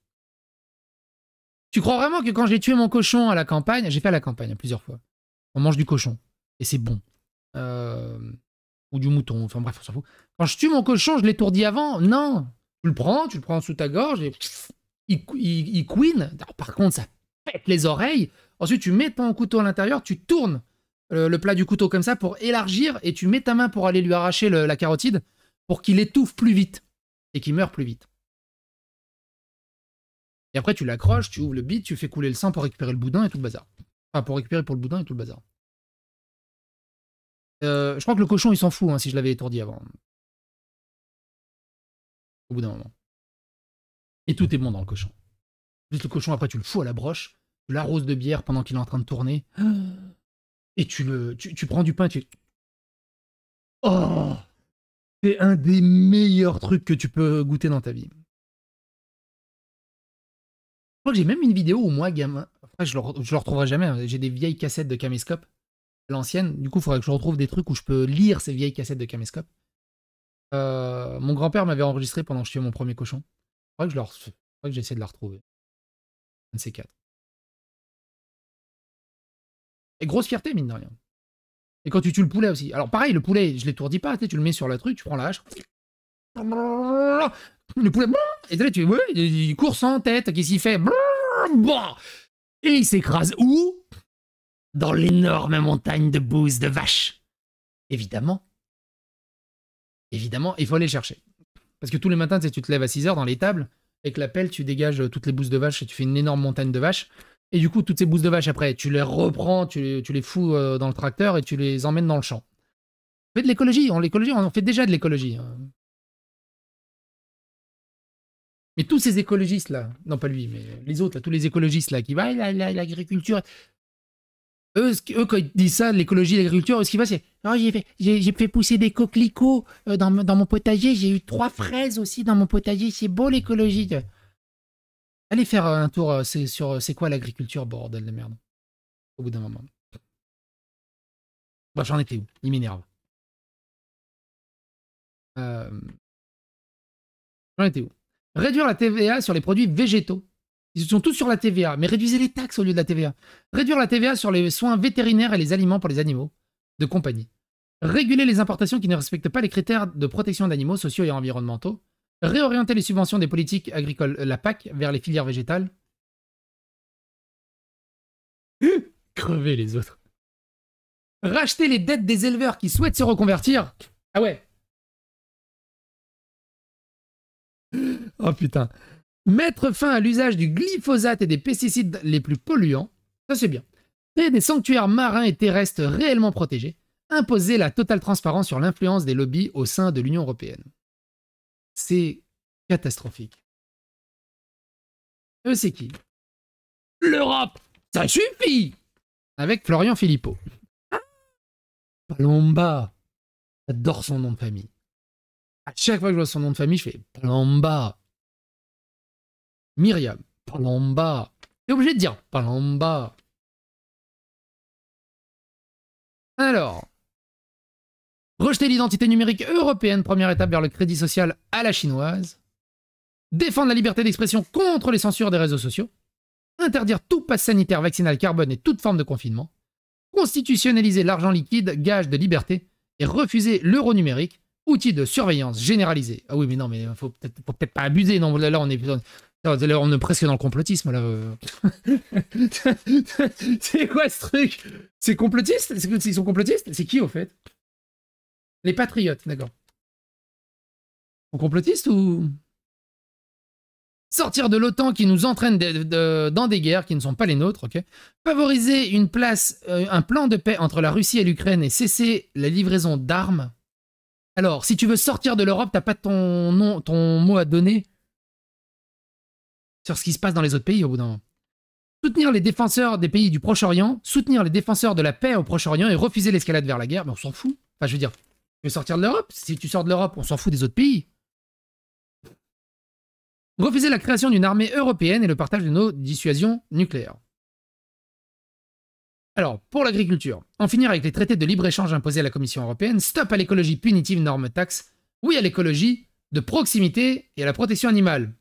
Tu crois vraiment que quand j'ai tué mon cochon à la campagne, j'ai fait à la campagne plusieurs fois. On mange du cochon et c'est bon. Euh, ou du mouton, enfin bref, on s'en fout. Quand je tue mon cochon, je l'étourdis avant Non Tu le prends, tu le prends sous ta gorge et il, il, queen. par contre, ça pète les oreilles. Ensuite, tu mets ton couteau à l'intérieur, tu tournes euh, le, plat du couteau comme ça pour élargir et tu mets ta main pour aller lui arracher la carotide pour qu'il étouffe plus vite et qu'il meure plus vite. Et après, tu l'accroches, tu ouvres le bit, tu fais couler le sang pour récupérer le boudin et tout le bazar. Enfin, pour récupérer pour le boudin et tout le bazar. Euh, je crois que le cochon, il s'en fout hein, si je l'avais étourdi avant. Au bout d'un moment. Et tout est bon dans le cochon. Juste le cochon, après, tu le fous à la broche, tu l'arroses de bière pendant qu'il est en train de tourner. [GASPS] Et tu le. Tu, prends du pain, tu. Oh C'est un des meilleurs trucs que tu peux goûter dans ta vie. Je crois que j'ai même une vidéo où moi, gamin. je le, je le retrouverai jamais. Hein. J'ai des vieilles cassettes de caméscope l'ancienne. Du coup, il faudrait que je retrouve des trucs où je peux lire ces vieilles cassettes de caméscope. Euh, mon grand-père m'avait enregistré pendant que je tuais mon premier cochon. Je faudrait que j'essaie de la retrouver. Un de ces quatre. Et grosse fierté, mine de rien. Et quand tu tues le poulet aussi. Alors pareil, le poulet, je l'étourdis pas, tu, le mets sur la truc, tu prends la hache. Le poulet, et tu, il court sans tête, qu'est-ce qu'il fait Et il s'écrase où dans l'énorme montagne de bouse de vache. Évidemment. Évidemment, il faut aller chercher. Parce que tous les matins, tu, tu te lèves à 6 heures dans l'étable, avec la tu dégages euh, toutes les bouses de vache et tu fais une énorme montagne de vaches. Et du coup, toutes ces bouses de vaches, après, tu les reprends, tu, les fous euh, dans le tracteur et tu les emmènes dans le champ. On fait de l'écologie, on, l'écologie, on fait déjà de l'écologie. Hein. Mais tous ces écologistes là, non pas lui, mais les autres, tous les écologistes là qui vont ah, à l'agriculture, eux, eux, quand ils disent ça, l'écologie, l'agriculture, ce qu'ils font, c'est oh, j'ai fait, fait, pousser des coquelicots euh, dans, mon potager, j'ai eu trois fraises aussi dans mon potager, c'est beau l'écologie. Allez faire un tour euh, sur euh, c'est quoi l'agriculture, bordel de merde. Au bout d'un moment. Bah, j'en étais où Il m'énerve. J'en étais où Réduire la TVA sur les produits végétaux. Ils sont tous sur la TVA, mais réduisez les taxes au lieu de la TVA. Réduire la TVA sur les soins vétérinaires et les aliments pour les animaux de compagnie. Réguler les importations qui ne respectent pas les critères de protection d'animaux sociaux et environnementaux. Réorienter les subventions des politiques agricoles, euh, la PAC, vers les filières végétales. [LAUGHS] Crever les autres. Racheter les dettes des éleveurs qui souhaitent se reconvertir. Ah ouais. [LAUGHS] Oh putain. Mettre fin à l'usage du glyphosate et des pesticides les plus polluants, ça c'est bien. Créer des sanctuaires marins et terrestres réellement protégés. Imposer la totale transparence sur l'influence des lobbies au sein de l'Union européenne. C'est catastrophique. Eux, c'est qui L'Europe Ça suffit Avec Florian Philippot. Ah Palomba J'adore son nom de famille. À chaque fois que je vois son nom de famille, je fais Palomba Myriam. bas T'es obligé de dire bas Alors. Rejeter l'identité numérique européenne, première étape vers le crédit social à la chinoise. Défendre la liberté d'expression contre les censures des réseaux sociaux. Interdire tout passe sanitaire, vaccinal, carbone et toute forme de confinement. Constitutionnaliser l'argent liquide, gage de liberté. Et refuser l'euro numérique, outil de surveillance généralisée. Ah oui, mais non, mais il faut peut-être pas abuser. Non, là, on est, on est presque dans le complotisme là. [LAUGHS] c'est quoi ce truc C'est complotiste Ils sont complotistes C'est qui au fait Les patriotes, d'accord. Sont complotistes ou Sortir de l'OTAN qui nous entraîne dans des guerres qui ne sont pas les nôtres, ok Favoriser une place, euh, un plan de paix entre la Russie et l'Ukraine et cesser la livraison d'armes. Alors, si tu veux sortir de l'Europe, t'as pas ton nom, ton mot à donner sur ce qui se passe dans les autres pays au bout d'un moment. Soutenir les défenseurs des pays du Proche-Orient, soutenir les défenseurs de la paix au Proche-Orient et refuser l'escalade vers la guerre, mais on s'en fout. Enfin, je veux dire, tu veux sortir de l'Europe Si tu sors de l'Europe, on s'en fout des autres pays. Refuser la création d'une armée européenne et le partage de nos dissuasions nucléaires. Alors, pour l'agriculture, en finir avec les traités de libre-échange imposés à la Commission européenne, stop à l'écologie punitive norme taxe, oui à l'écologie de proximité et à la protection animale.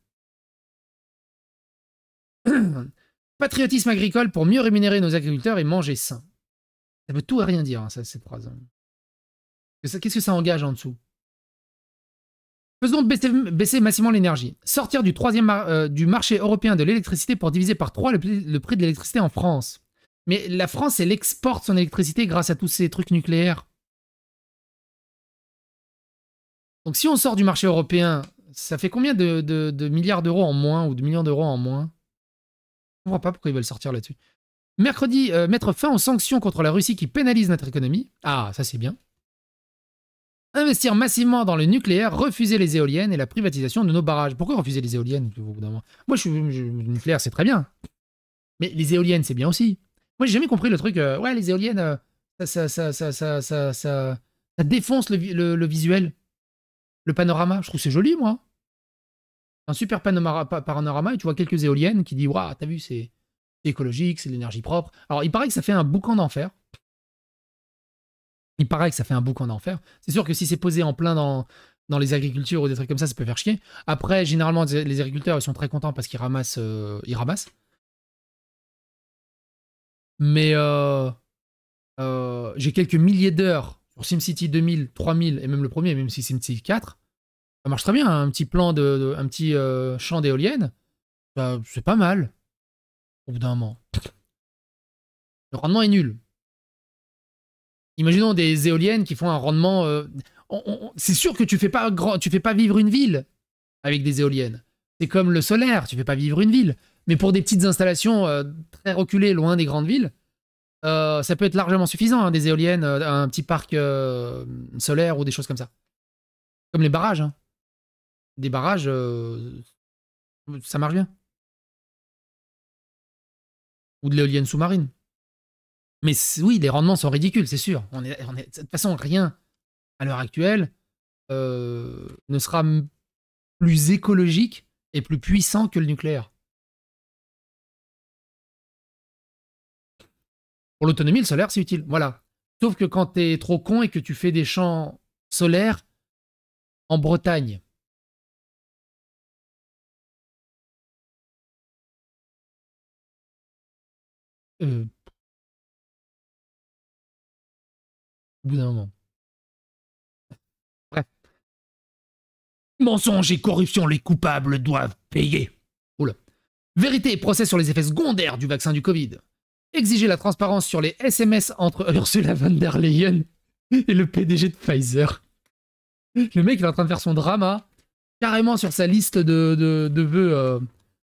[CLEARS THROAT] Patriotisme agricole pour mieux rémunérer nos agriculteurs et manger sain. Ça veut tout et rien dire, hein, ça ça, cette phrase. Qu'est-ce que ça engage en dessous Faisons baisser, baisser massivement l'énergie. Sortir du troisième euh, du marché européen de l'électricité pour diviser par trois le, prix de l'électricité en France. Mais la France, elle exporte son électricité grâce à tous ces trucs nucléaires. Donc si on sort du marché européen, ça fait combien de milliards d'euros en moins ou de millions d'euros en moins je comprends pas pourquoi ils veulent sortir là-dessus. Mercredi, euh, mettre fin aux sanctions contre la Russie qui pénalise notre économie. Ah, ça c'est bien. Investir massivement dans le nucléaire, refuser les éoliennes et la privatisation de nos barrages. Pourquoi refuser les éoliennes Moi, je suis le nucléaire, c'est très bien. Mais les éoliennes, c'est bien aussi. Moi, j'ai jamais compris le truc. Euh, ouais, les éoliennes, euh, ça ça, ça, ça, ça, ça défonce le, le, le visuel, le panorama. Je trouve c'est joli, moi un super panorama, et tu vois quelques éoliennes qui disent Waouh, t'as vu, c'est écologique, c'est de l'énergie propre. Alors, il paraît que ça fait un boucan d'enfer. Il paraît que ça fait un boucan d'enfer. C'est sûr que si c'est posé en plein dans, dans les agricultures ou des trucs comme ça, ça peut faire chier. Après, généralement, les agriculteurs, ils sont très contents parce qu'ils ramassent. Euh, ils Mais euh, euh, j'ai quelques milliers d'heures sur SimCity 2000, 3000 et même le premier, même si SimCity 4. Ça marche très bien, un petit plan de, un petit euh, champ d'éoliennes, bah, c'est pas mal. Au bout d'un moment. Le rendement est nul. Imaginons des éoliennes qui font un rendement. Euh, c'est sûr que tu fais pas tu fais pas vivre une ville avec des éoliennes. C'est comme le solaire, tu fais pas vivre une ville. Mais pour des petites installations euh, très reculées, loin des grandes villes, ça peut être largement suffisant, hein, des éoliennes, un petit parc solaire ou des choses comme ça. Comme les barrages. Hein des barrages, euh, euh, ça marche bien. Ou de l'éolienne sous-marine. Mais oui, les rendements sont ridicules, c'est sûr. On est, de toute façon, rien à l'heure actuelle euh, ne sera plus écologique et plus puissant que le nucléaire. Pour l'autonomie, le solaire, c'est utile. Voilà. Sauf que quand tu es trop con et que tu fais des champs solaires en Bretagne, Euh, au bout d'un moment. Bref. Mensonge et corruption, les coupables doivent payer. Oula. Vérité et procès sur les effets secondaires du vaccin du Covid. Exiger la transparence sur les SMS entre [LAUGHS] Ursula von der Leyen et le PDG de Pfizer. Le mec il est en train de faire son drama carrément sur sa liste de, de, vœux euh,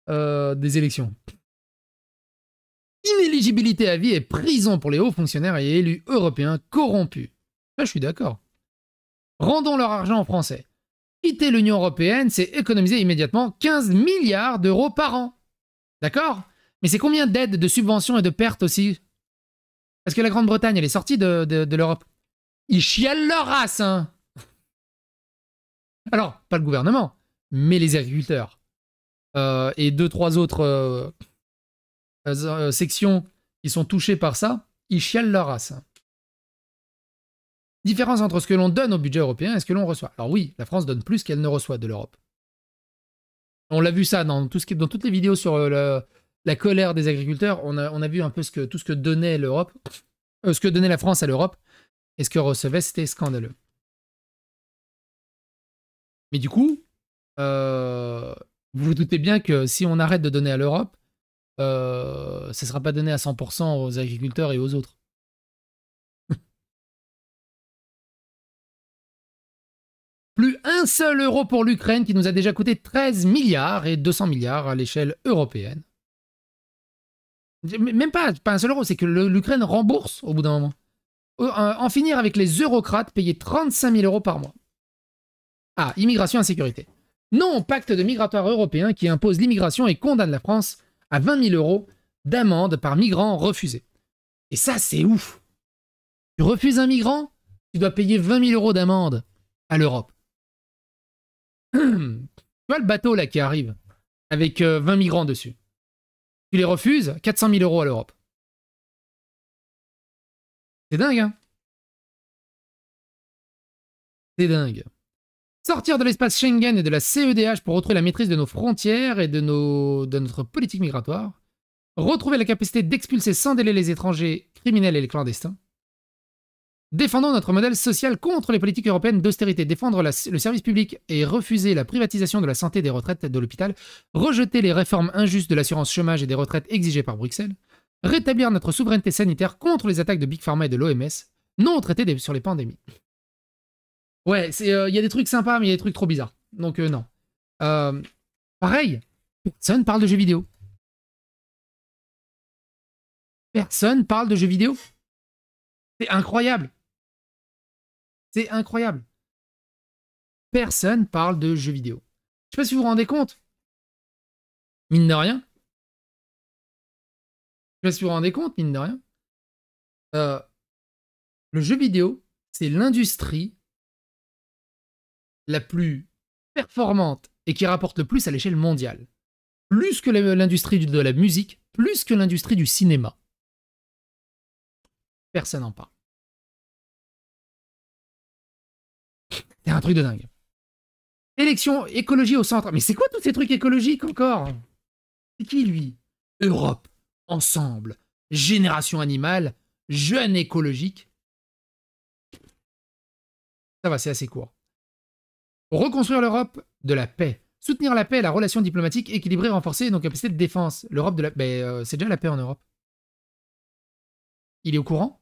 euh, des élections inéligibilité à vie et prison pour les hauts fonctionnaires et élus européens corrompus. Là, je suis d'accord. Rendons leur argent aux Français. Quitter l'Union européenne, c'est économiser immédiatement 15 milliards d'euros par an. D'accord Mais c'est combien d'aides, de subventions et de pertes aussi Parce que la Grande-Bretagne, elle est sortie de, l'Europe. Ils chialent leur race, hein Alors, pas le gouvernement, mais les agriculteurs. Euh, et deux, trois autres... Euh, euh, sections qui sont touchées par ça, ils chialent leur race. Différence entre ce que l'on donne au budget européen et ce que l'on reçoit. Alors oui, la France donne plus qu'elle ne reçoit de l'Europe. On l'a vu ça dans, tout ce qui, dans toutes les vidéos sur euh, la colère des agriculteurs. On a, on a vu un peu ce que, tout ce que donnait l'Europe, euh, ce que donnait la France à l'Europe et ce que recevait, c'était scandaleux. Mais du coup, vous vous doutez bien que si on arrête de donner à l'Europe, ce euh, ça ne sera pas donné à 100% aux agriculteurs et aux autres. [LAUGHS] Plus un seul euro pour l'Ukraine qui nous a déjà coûté 13 milliards et 200 milliards à l'échelle européenne. Même pas, pas un seul euro, c'est que l'Ukraine rembourse au bout d'un moment. Euh, en finir avec les eurocrates payés 35 000 euros par mois. Ah, immigration, insécurité. Non au pacte de migratoire européen qui impose l'immigration et condamne la France à 20 000 euros d'amende par migrant refusé. Et ça, c'est ouf. Tu refuses un migrant, tu dois payer 20 000 euros d'amende à l'Europe. [CLEARS THROAT] tu vois le bateau là qui arrive avec 20 euh, migrants dessus. Tu les refuses, 400 000 euros à l'Europe. C'est dingue, hein C'est dingue. Sortir de l'espace Schengen et de la CEDH pour retrouver la maîtrise de nos frontières et de, notre politique migratoire. Retrouver la capacité d'expulser sans délai les étrangers criminels et les clandestins. Défendons notre modèle social contre les politiques européennes d'austérité. Défendre le service public et refuser la privatisation de la santé, des retraites de l'hôpital. Rejeter les réformes injustes de l'assurance chômage et des retraites exigées par Bruxelles. Rétablir notre souveraineté sanitaire contre les attaques de Big Pharma et de l'OMS. Non traité sur les pandémies. Ouais, euh, il y a des trucs sympas, mais il y a des trucs trop bizarres. Donc euh, non. Euh, pareil, personne parle de jeux vidéo. Personne parle de jeux vidéo. C'est incroyable. C'est incroyable. Personne parle de jeux vidéo. Je sais pas si vous vous rendez compte. Mine de rien. Je sais pas si vous vous rendez compte, mine de rien. le jeu vidéo, c'est l'industrie la plus performante et qui rapporte le plus à l'échelle mondiale. Plus que l'industrie de la musique, plus que l'industrie du cinéma. Personne n'en parle. [LAUGHS] C'est un truc de dingue. Élection, écologie au centre. Mais c'est quoi tous ces trucs écologiques encore C'est qui lui Europe, ensemble, génération animale, jeune écologique. Ça va, c'est assez court reconstruire l'Europe de la paix, soutenir la paix, la relation diplomatique équilibrée, renforcer nos capacités de défense. L'Europe de la paix, ben, euh, c'est déjà la paix en Europe. Il est au courant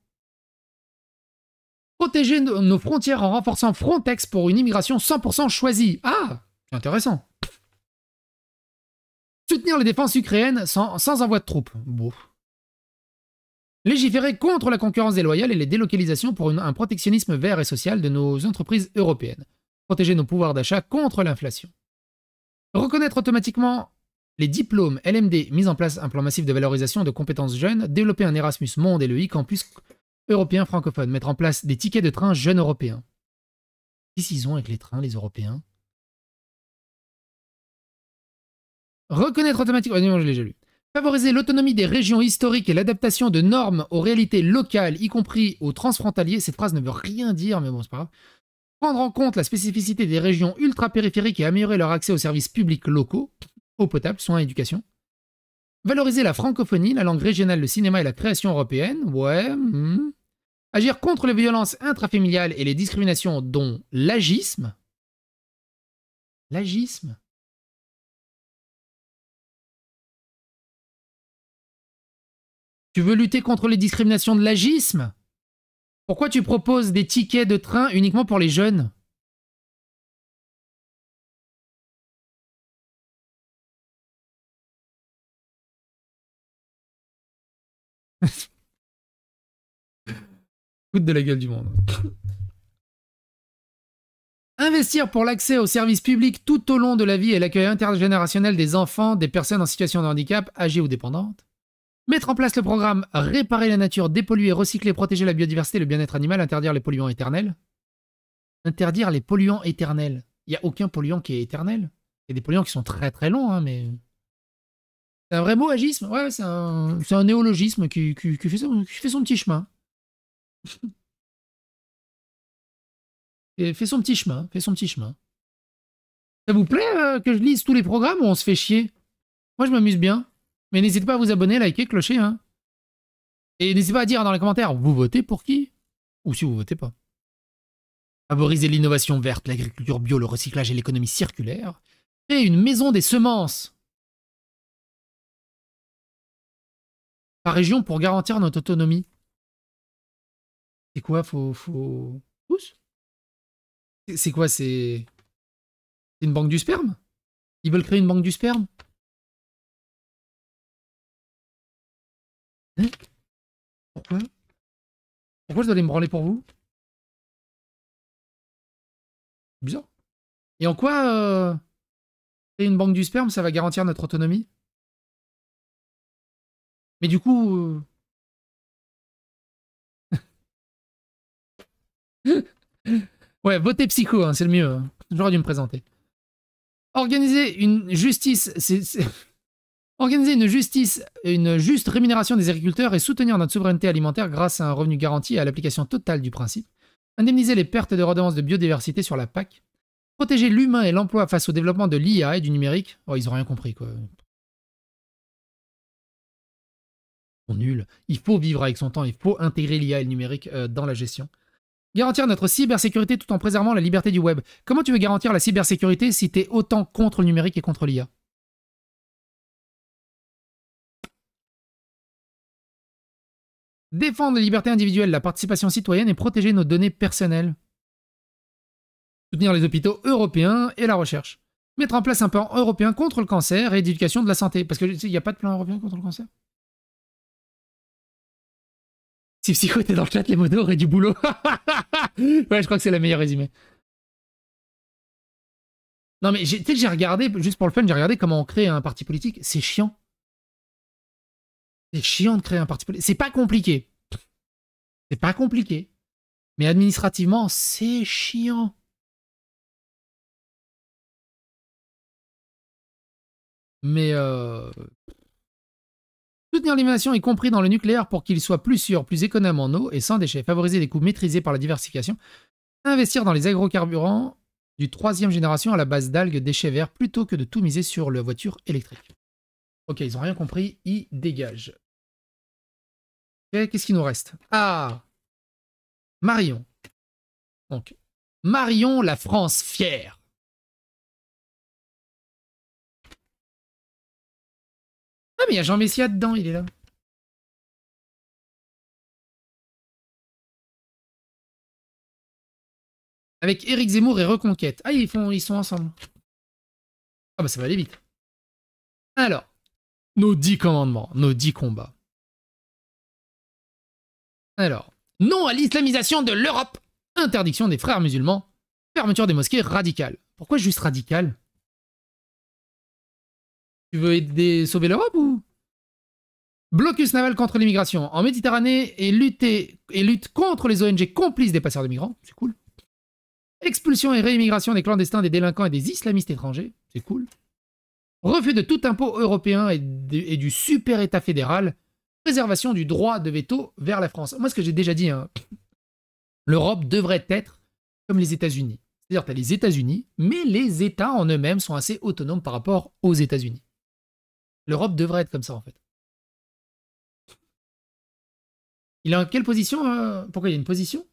Protéger nos frontières en renforçant Frontex pour une immigration 100% choisie. Ah, intéressant. Soutenir les défenses ukrainiennes sans, envoi de troupes. Bon. Légiférer contre la concurrence déloyale et les délocalisations pour un protectionnisme vert et social de nos entreprises européennes protéger nos pouvoirs d'achat contre l'inflation. Reconnaître automatiquement les diplômes LMD, mise en place un plan massif de valorisation de compétences jeunes, développer un Erasmus Monde et le en plus européen francophone, mettre en place des tickets de train jeunes européens. Qu'est-ce qu'ils ont avec les trains, les Européens Reconnaître automatiquement. Ah non, je l'ai déjà lu. Favoriser l'autonomie des régions historiques et l'adaptation de normes aux réalités locales, y compris aux transfrontaliers. Cette phrase ne veut rien dire, mais bon, c'est pas grave prendre en compte la spécificité des régions ultra-périphériques et améliorer leur accès aux services publics locaux, eau potable, soins, éducation. Valoriser la francophonie, la langue régionale, le cinéma et la création européenne, ouais. Hmm. Agir contre les violences intrafamiliales et les discriminations, dont l'agisme. L'agisme Tu veux lutter contre les discriminations de l'agisme pourquoi tu proposes des tickets de train uniquement pour les jeunes Coute [LAUGHS] de la gueule du monde. Investir pour l'accès aux services publics tout au long de la vie et l'accueil intergénérationnel des enfants, des personnes en situation de handicap, âgées ou dépendantes. Mettre en place le programme Réparer la nature, dépolluer, recycler, protéger la biodiversité, le bien-être animal, interdire les polluants éternels. Interdire les polluants éternels. Il n'y a aucun polluant qui est éternel. Il y a des polluants qui sont très très longs, hein, mais. C'est un vrai mot, agisme Ouais, c'est un, néologisme qui, fait son, petit chemin. [LAUGHS] fait son petit chemin, fait son petit chemin. Ça vous plaît euh, que je lise tous les programmes ou on se fait chier Moi, je m'amuse bien. Mais n'hésitez pas à vous abonner, liker, clocher. Hein. Et n'hésitez pas à dire dans les commentaires, vous votez pour qui Ou si vous votez pas. Favoriser l'innovation verte, l'agriculture bio, le recyclage et l'économie circulaire. Créer une maison des semences par région pour garantir notre autonomie. C'est quoi Faut. faut... C'est quoi C'est une banque du sperme Ils veulent créer une banque du sperme Hein Pourquoi Pourquoi je dois aller me branler pour vous Bizarre. Et en quoi euh, une banque du sperme, ça va garantir notre autonomie Mais du coup... Euh, [LAUGHS] ouais, votez psycho, hein, c'est le mieux. Hein. J'aurais dû me présenter. Organiser une justice, c'est... Organiser une justice, une juste rémunération des agriculteurs et soutenir notre souveraineté alimentaire grâce à un revenu garanti et à l'application totale du principe. Indemniser les pertes de redevances de biodiversité sur la PAC. Protéger l'humain et l'emploi face au développement de l'IA et du numérique. Oh, ils ont rien compris, quoi. Oh, nul. Il faut vivre avec son temps, il faut intégrer l'IA et le numérique euh, dans la gestion. Garantir notre cybersécurité tout en préservant la liberté du web. Comment tu veux garantir la cybersécurité si tu es autant contre le numérique et contre l'IA défendre les libertés individuelles, la participation citoyenne et protéger nos données personnelles. Soutenir les hôpitaux européens et la recherche. Mettre en place un plan européen contre le cancer et d'éducation de la santé. Parce que, qu'il n'y a pas de plan européen contre le cancer. Si Psycho était dans le chat, les modos auraient du boulot. [LAUGHS] ouais, je crois que c'est la meilleure résumé. Non mais que j'ai regardé, juste pour le fun, j'ai regardé comment on crée un parti politique. C'est chiant. C'est chiant de créer un parti C'est pas compliqué. C'est pas compliqué. Mais administrativement, c'est chiant. Mais euh... soutenir l'innovation, y compris dans le nucléaire, pour qu'il soit plus sûr, plus économe en eau et sans déchets, favoriser des coûts maîtrisés par la diversification, investir dans les agrocarburants du troisième génération à la base d'algues déchets verts plutôt que de tout miser sur la voiture électrique. Ok, ils n'ont rien compris, ils dégagent. Qu'est-ce qu'il nous reste Ah Marion. Donc, Marion, la France fière. Ah, mais il y a Jean Messia dedans, il est là. Avec Eric Zemmour et Reconquête. Ah, ils, font, ils sont ensemble. Ah, bah ça va aller vite. Alors, nos dix commandements, nos dix combats. Alors, non à l'islamisation de l'Europe, interdiction des frères musulmans, fermeture des mosquées radicales. Pourquoi juste radicale Tu veux aider, sauver l'Europe ou Blocus naval contre l'immigration en Méditerranée et, lutter, et lutte contre les ONG complices des passeurs de migrants, c'est cool. Expulsion et réimmigration des clandestins, des délinquants et des islamistes étrangers, c'est cool. Refus de tout impôt européen et du super-État fédéral, préservation du droit de veto vers la France. Moi, ce que j'ai déjà dit, hein, l'Europe devrait être comme les États-Unis. C'est-à-dire, tu as les États-Unis, mais les États en eux-mêmes sont assez autonomes par rapport aux États-Unis. L'Europe devrait être comme ça, en fait. Il est en quelle position hein, Pourquoi il y a une position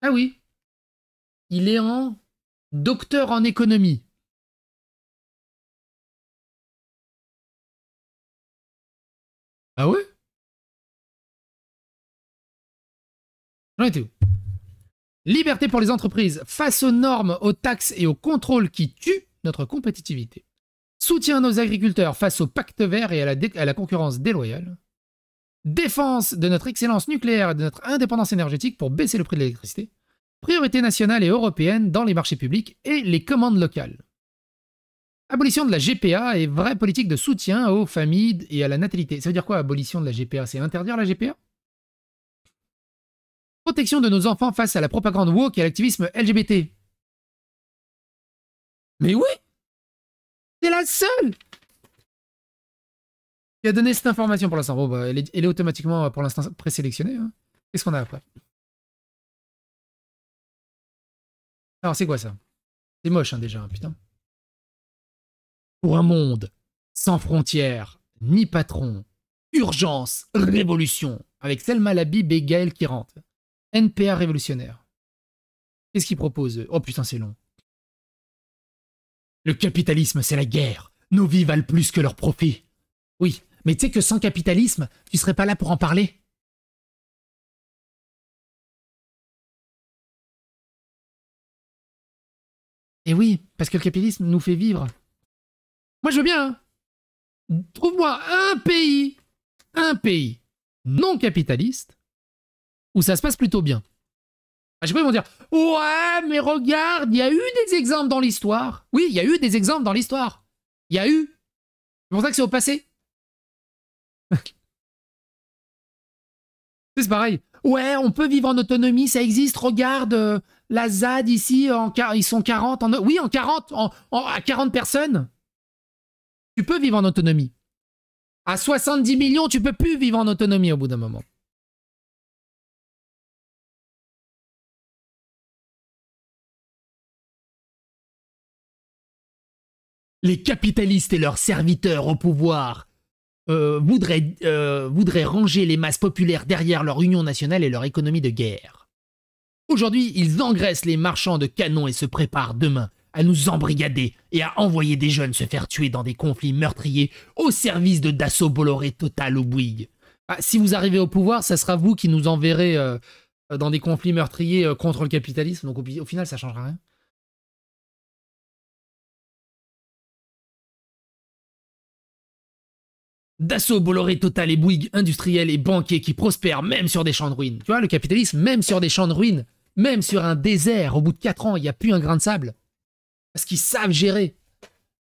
Ah oui. Il est en docteur en économie. Ah ouais J'en Liberté pour les entreprises face aux normes, aux taxes et aux contrôles qui tuent notre compétitivité. Soutien à nos agriculteurs face au pacte vert et à la concurrence déloyale. Défense de notre excellence nucléaire et de notre indépendance énergétique pour baisser le prix de l'électricité. Priorité nationale et européenne dans les marchés publics et les commandes locales. Abolition de la GPA et vraie politique de soutien aux familles et à la natalité. Ça veut dire quoi, abolition de la GPA C'est interdire la GPA Protection de nos enfants face à la propagande woke et à l'activisme LGBT. Mais oui C'est la seule qui a donné cette information pour l'instant. Bon, bah, elle, est, automatiquement euh, pour l'instant présélectionnée. Hein. Qu'est-ce qu'on a après Alors, c'est quoi ça C'est moche, hein, déjà, hein, putain pour un monde sans frontières ni patron. Urgence, révolution, avec Selma Labib et Gaël qui rentre. NPA révolutionnaire. Qu'est-ce qu'il propose Oh putain, c'est long. Le capitalisme, c'est la guerre. Nos vies valent plus que leurs profits. Oui, mais tu sais que sans capitalisme, tu serais pas là pour en parler Et eh oui, parce que le capitalisme nous fait vivre. Moi, je veux bien. Hein. Trouve-moi un pays, un pays non capitaliste où ça se passe plutôt bien. je peux vous dire Ouais, mais regarde, il y a eu des exemples dans l'histoire. Oui, il y a eu des exemples dans l'histoire. Il y a eu. C'est pour ça que c'est au passé. [LAUGHS] c'est pareil. Ouais, on peut vivre en autonomie, ça existe. Regarde euh, la ZAD ici, en, ils sont 40. oui, en 40, à 40 personnes tu peux vivre en autonomie. À 70 millions, tu peux plus vivre en autonomie au bout d'un moment. les capitalistes et leurs serviteurs au pouvoir euh, voudraient, euh, voudraient, ranger les masses populaires derrière leur union nationale et leur économie de guerre. Aujourd'hui, ils engraissent les marchands de canons et se préparent demain à nous embrigader et à envoyer des jeunes se faire tuer dans des conflits meurtriers au service de Dassault Bolloré Total ou Bouygues. Ah, si vous arrivez au pouvoir, ça sera vous qui nous enverrez euh, euh, dans des conflits meurtriers euh, contre le capitalisme, donc au, final ça ne changera rien. Dassault, Bolloré, Total et Bouygues, industriels et banquiers qui prospèrent même sur des champs de ruines. Tu vois, le capitalisme, même sur des champs de ruines, même sur un désert, au bout de 4 ans, il n'y a plus un grain de sable qui qu'ils savent gérer.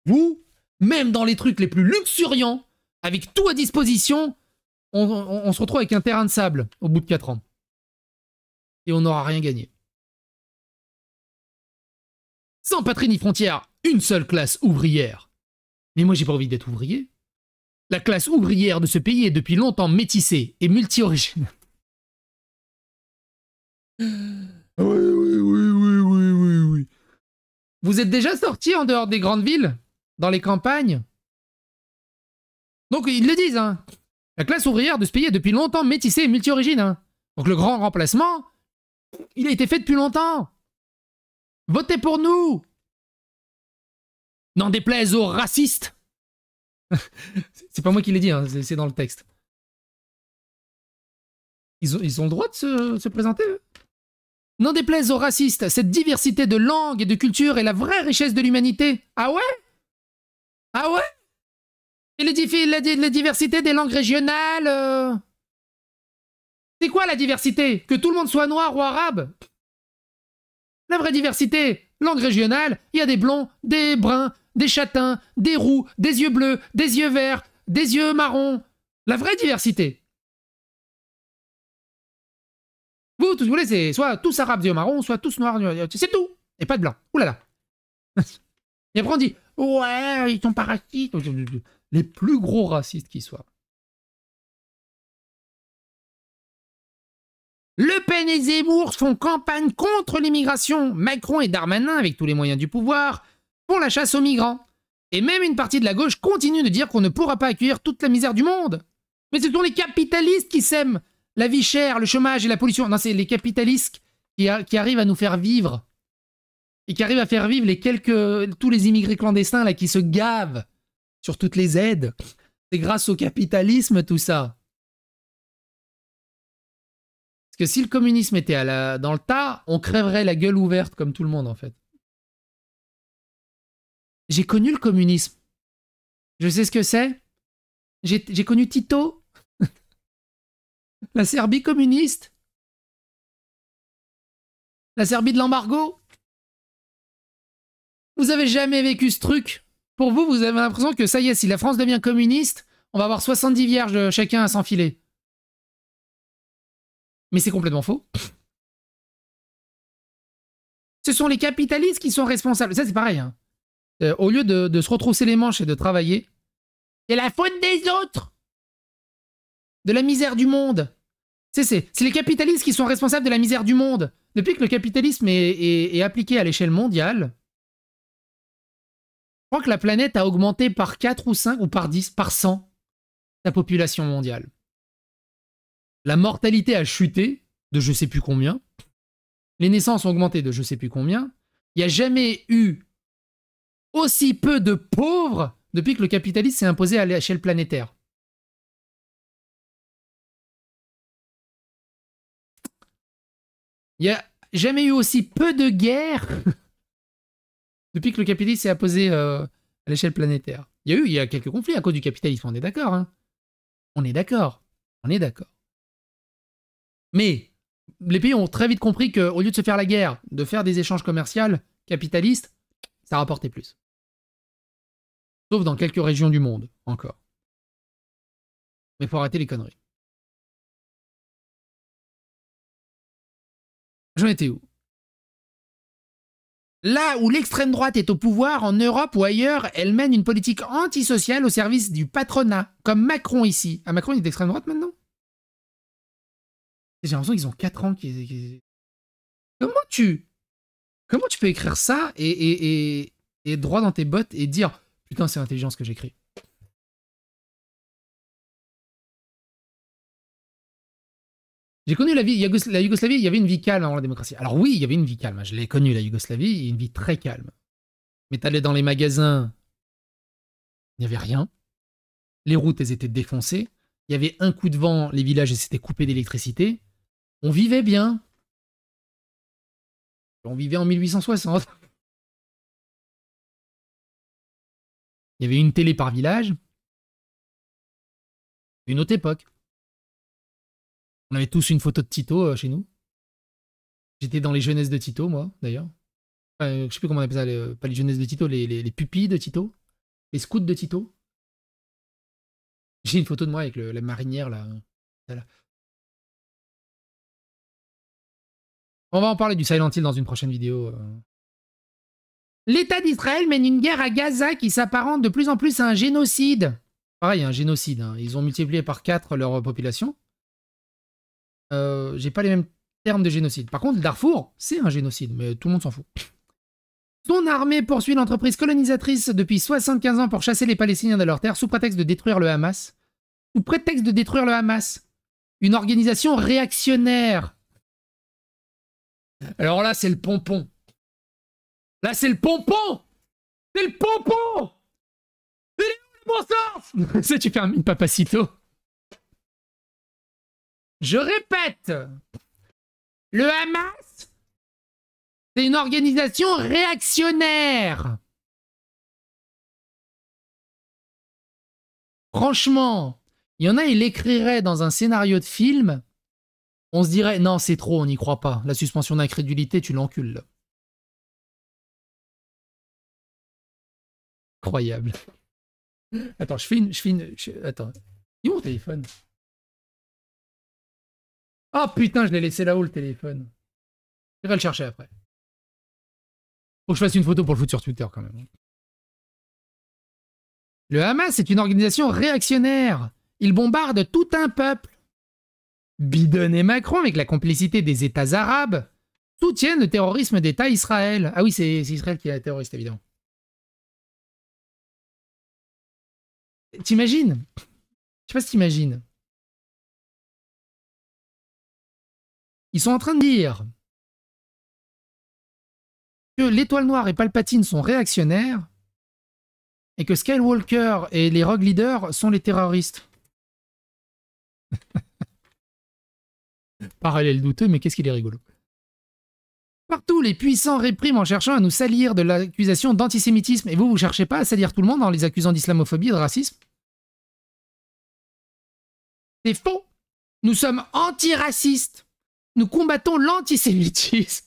Vous, même dans les trucs les plus luxuriants, avec tout à disposition, on, se retrouve avec un terrain de sable au bout de 4 ans. Et on n'aura rien gagné. Sans patrie ni frontière, une seule classe ouvrière. Mais moi j'ai pas envie d'être ouvrier. La classe ouvrière de ce pays est depuis longtemps métissée et multi-origine. Hmm. Vous êtes déjà sorti en dehors des grandes villes Dans les campagnes Donc ils le disent, hein. La classe ouvrière de ce pays est depuis longtemps métissée et multi-origine. Hein. Donc le grand remplacement, il a été fait depuis longtemps. Votez pour nous N'en déplaise aux racistes [LAUGHS] C'est pas moi qui l'ai dit, hein, c'est dans le texte. Ils ont, le droit de se, présenter N'en déplaise aux racistes, cette diversité de langues et de cultures est la vraie richesse de l'humanité. Ah ouais Ah ouais Et les la, la, diversité des langues régionales euh, C'est quoi la diversité Que tout le monde soit noir ou arabe La vraie diversité, langue régionale, il y a des blonds, des bruns, des châtains, des roux, des yeux bleus, des yeux verts, des yeux marrons. La vraie diversité. tout, que vous c'est soit tous arabes des marron, soit tous noirs, c'est tout. Et pas de blanc. Ouh là là. [LAUGHS] et après on dit, ouais, ils sont pas racistes. Les plus gros racistes qui soient. Le Pen et Zemmour font campagne contre l'immigration. Macron et Darmanin, avec tous les moyens du pouvoir, font la chasse aux migrants. Et même une partie de la gauche continue de dire qu'on ne pourra pas accueillir toute la misère du monde. Mais ce sont les capitalistes qui s'aiment. La vie chère, le chômage et la pollution. Non, c'est les capitalistes qui, arrivent à nous faire vivre. Et qui arrivent à faire vivre les quelques, tous les immigrés clandestins là, qui se gavent sur toutes les aides. C'est grâce au capitalisme tout ça. Parce que si le communisme était dans le tas, on crèverait la gueule ouverte comme tout le monde en fait. J'ai connu le communisme. Je sais ce que c'est. J'ai connu Tito la Serbie communiste La Serbie de l'embargo Vous avez jamais vécu ce truc Pour vous, vous avez l'impression que ça y est, si la France devient communiste, on va avoir 70 vierges euh, chacun à s'enfiler. Mais c'est complètement faux. Ce sont les capitalistes qui sont responsables. Ça, c'est pareil. Hein. Euh, au lieu de se retrousser les manches et de travailler, c'est la faute des autres de la misère du monde. C'est les capitalistes qui sont responsables de la misère du monde. Depuis que le capitalisme est, appliqué à l'échelle mondiale, je crois que la planète a augmenté par 4 ou 5 ou par 10, par 100 la population mondiale. La mortalité a chuté de je sais plus combien. Les naissances ont augmenté de je sais plus combien. Il n'y a jamais eu aussi peu de pauvres depuis que le capitalisme s'est imposé à l'échelle planétaire. Il n'y a jamais eu aussi peu de guerres [LAUGHS] depuis que le capitalisme s'est apposé euh, à l'échelle planétaire. Il y a eu il y a quelques conflits à cause du capitalisme, on est d'accord. Hein on est d'accord. On est d'accord. Mais les pays ont très vite compris qu'au lieu de se faire la guerre, de faire des échanges commerciaux capitalistes, ça rapportait plus. Sauf dans quelques régions du monde, encore. Mais faut arrêter les conneries. J'en étais où Là où l'extrême droite est au pouvoir, en Europe ou ailleurs, elle mène une politique antisociale au service du patronat, comme Macron ici. Ah, Macron, il est d'extrême droite maintenant J'ai l'impression qu'ils ont 4 ans. comment tu. Comment tu peux écrire ça et, et, et, et droit dans tes bottes et dire Putain, c'est intelligent ce que j'écris J'ai connu la vie, la Yougoslavie, il y avait une vie calme avant la démocratie. Alors oui, il y avait une vie calme. Hein, je l'ai connue, la Yougoslavie, une vie très calme. Mais t'allais dans les magasins, il n'y avait rien. Les routes, elles étaient défoncées. Il y avait un coup de vent, les villages, elles s'étaient coupés d'électricité. On vivait bien. On vivait en 1860. Il y avait une télé par village. Une autre époque. On avait tous une photo de Tito euh, chez nous. J'étais dans les jeunesses de Tito, moi, d'ailleurs. Je euh, je sais plus comment on appelle ça, euh, pas les jeunesses de Tito, les, pupilles de Tito, les scouts de Tito. J'ai une photo de moi avec la marinière, là. On va en parler du Silent Hill dans une prochaine vidéo. L'État d'Israël mène une guerre à Gaza qui s'apparente de plus en plus à un génocide. Pareil, un génocide. Hein. Ils ont multiplié par 4 leur population. Euh, j'ai pas les mêmes termes de génocide. Par contre, Darfour, c'est un génocide, mais tout le monde s'en fout. Son armée poursuit l'entreprise colonisatrice depuis 75 ans pour chasser les Palestiniens de leur terre sous prétexte de détruire le Hamas. Sous prétexte de détruire le Hamas. Une organisation réactionnaire. Alors là, c'est le pompon. Là, c'est le pompon C'est le pompon C'est les le bon sens C'est tu fais une papacito je répète, le Hamas, c'est une organisation réactionnaire. Franchement, il y en a, il écrirait dans un scénario de film, on se dirait, non, c'est trop, on n'y croit pas. La suspension d'incrédulité, tu l'encules. Incroyable. Attends, je fais une... attends, il est mon téléphone ah oh, putain, je l'ai laissé là-haut le téléphone. Je vais le chercher après. Faut que je fasse une photo pour le foutre sur Twitter quand même. Le Hamas est une organisation réactionnaire. Il bombarde tout un peuple. Biden et Macron, avec la complicité des États arabes, soutiennent le terrorisme d'État Israël. Ah oui, c'est Israël qui est la terroriste, évidemment. T'imagines Je sais pas si t'imagines. Ils sont en train de dire que l'étoile noire et Palpatine sont réactionnaires et que Skywalker et les Rogue Leaders sont les terroristes. [LAUGHS] Parallèle douteux, mais qu'est-ce qu'il est rigolo. Partout, les puissants répriment en cherchant à nous salir de l'accusation d'antisémitisme. Et vous, vous cherchez pas à salir tout le monde en les accusant d'islamophobie et de racisme C'est faux Nous sommes antiracistes nous combattons l'antisémitisme.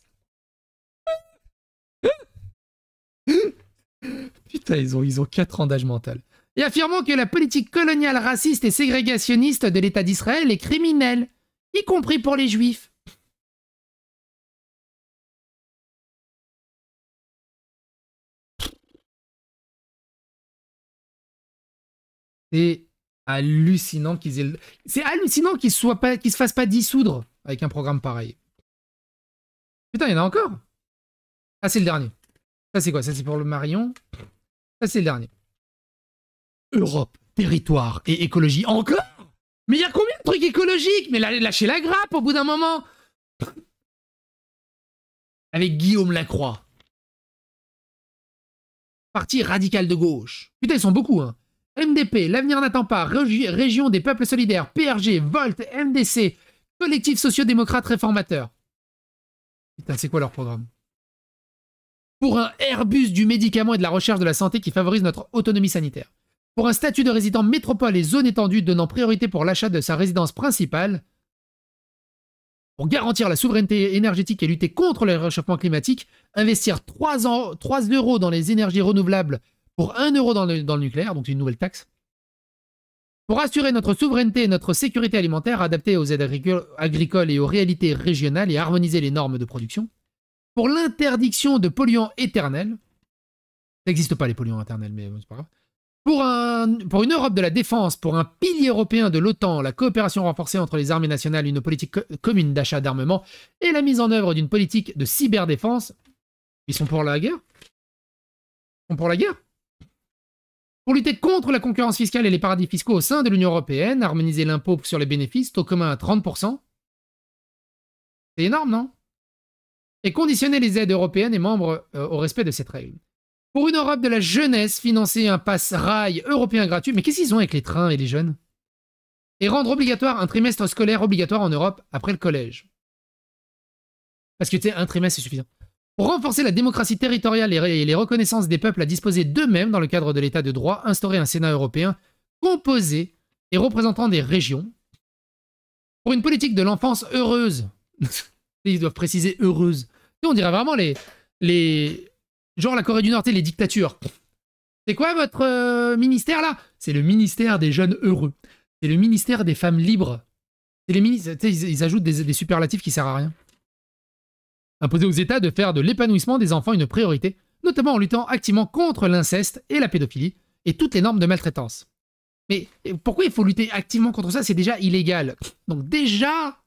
Putain, ils ont, ils ont 4 d'âge mental. Et affirmons que la politique coloniale raciste et ségrégationniste de l'État d'Israël est criminelle, y compris pour les juifs. C'est hallucinant qu'ils aient... C'est hallucinant qu'ils ne pas... se fassent pas dissoudre avec un programme pareil. Putain, il y en a encore Ah, c'est le dernier. Ça, c'est quoi Ça, c'est pour le Marion. Ça, c'est le dernier. Europe, territoire et écologie. Encore Mais il y a combien de trucs écologiques Mais lâchez la grappe au bout d'un moment Avec Guillaume Lacroix. Parti radical de gauche. Putain, ils sont beaucoup, hein. MDP, l'avenir n'attend pas, Région des peuples solidaires, PRG, Volt, MDC, Collectif sociodémocrate réformateur. Putain, c'est quoi leur programme Pour un Airbus du médicament et de la recherche de la santé qui favorise notre autonomie sanitaire. Pour un statut de résident métropole et zone étendue donnant priorité pour l'achat de sa résidence principale. Pour garantir la souveraineté énergétique et lutter contre le réchauffement climatique, investir 3, euros dans les énergies renouvelables pour 1 euro dans le, dans le nucléaire, donc une nouvelle taxe. Pour assurer notre souveraineté et notre sécurité alimentaire, adaptée aux aides agricoles et aux réalités régionales et harmoniser les normes de production. Pour l'interdiction de polluants éternels. Ça n'existe pas les polluants éternels, mais c'est pas grave. Pour, un, pour, une Europe de la défense, pour un pilier européen de l'OTAN, la coopération renforcée entre les armées nationales, une politique commune d'achat d'armement et la mise en œuvre d'une politique de cyberdéfense. Ils sont pour la guerre Ils sont pour la guerre pour lutter contre la concurrence fiscale et les paradis fiscaux au sein de l'Union européenne, harmoniser l'impôt sur les bénéfices, taux commun à 30%, c'est énorme, non Et conditionner les aides européennes et membres euh, au respect de cette règle. Pour une Europe de la jeunesse, financer un pass rail européen gratuit, mais qu'est-ce qu'ils ont avec les trains et les jeunes Et rendre obligatoire un trimestre scolaire obligatoire en Europe après le collège. Parce que tu sais, un trimestre, c'est suffisant. Pour renforcer la démocratie territoriale et les reconnaissances des peuples à disposer d'eux-mêmes dans le cadre de l'état de droit, instaurer un Sénat européen composé et représentant des régions. Pour une politique de l'enfance heureuse. [LAUGHS] Ils doivent préciser heureuse. on dirait vraiment les, les. Genre la Corée du Nord, et les dictatures. C'est quoi votre euh, ministère là C'est le ministère des jeunes heureux. C'est le ministère des femmes libres. les ministres. Ils, ajoutent des, des superlatifs qui servent à rien imposer aux États de faire de l'épanouissement des enfants une priorité, notamment en luttant activement contre l'inceste et la pédophilie, et toutes les normes de maltraitance. Mais pourquoi il faut lutter activement contre ça C'est déjà illégal. Donc déjà,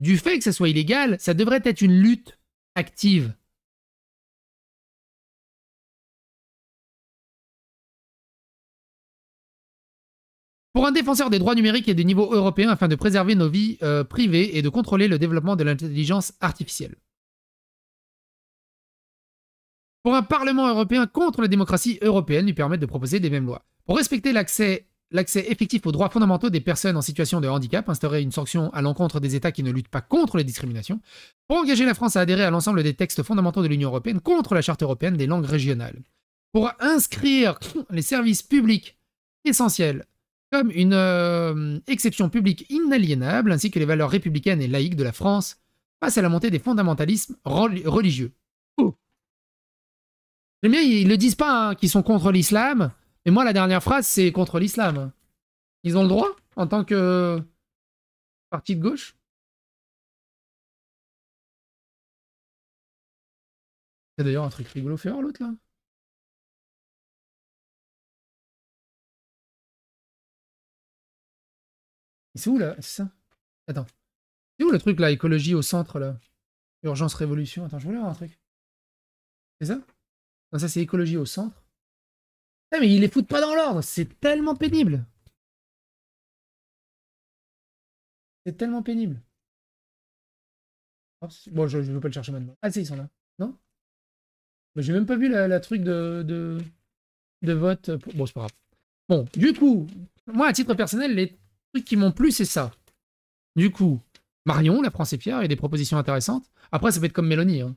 du fait que ça soit illégal, ça devrait être une lutte active. Pour un défenseur des droits numériques et des niveaux européens afin de préserver nos vies euh, privées et de contrôler le développement de l'intelligence artificielle pour un Parlement européen contre la démocratie européenne lui permettre de proposer des mêmes lois. Pour respecter l'accès effectif aux droits fondamentaux des personnes en situation de handicap, instaurer une sanction à l'encontre des États qui ne luttent pas contre les discriminations, pour engager la France à adhérer à l'ensemble des textes fondamentaux de l'Union européenne contre la Charte européenne des langues régionales, pour inscrire les services publics essentiels comme une euh, exception publique inaliénable, ainsi que les valeurs républicaines et laïques de la France face à la montée des fondamentalismes religieux. J'aime bien, ils, le disent pas, hein, qu'ils sont contre l'islam. Mais moi, la dernière phrase, c'est contre l'islam. Ils ont le droit en tant que parti de gauche C'est d'ailleurs un truc rigolo fait l'autre là. C'est où là C'est ça Attends. C'est où le truc là Écologie au centre là Urgence révolution Attends, je voulais voir un truc. C'est ça ça c'est écologie au centre. Eh, mais ils les foutent pas dans l'ordre, c'est tellement pénible. C'est tellement pénible. Oh, bon, je, veux pas le chercher maintenant. Ah si, ils sont là. Non Mais j'ai même pas vu la, truc de, de, vote. Pour... Bon, c'est pas grave. Bon, du coup, moi, à titre personnel, les trucs qui m'ont plu, c'est ça. Du coup, Marion, la France et Pierre, et des propositions intéressantes. Après, ça peut être comme Mélanie. Hein.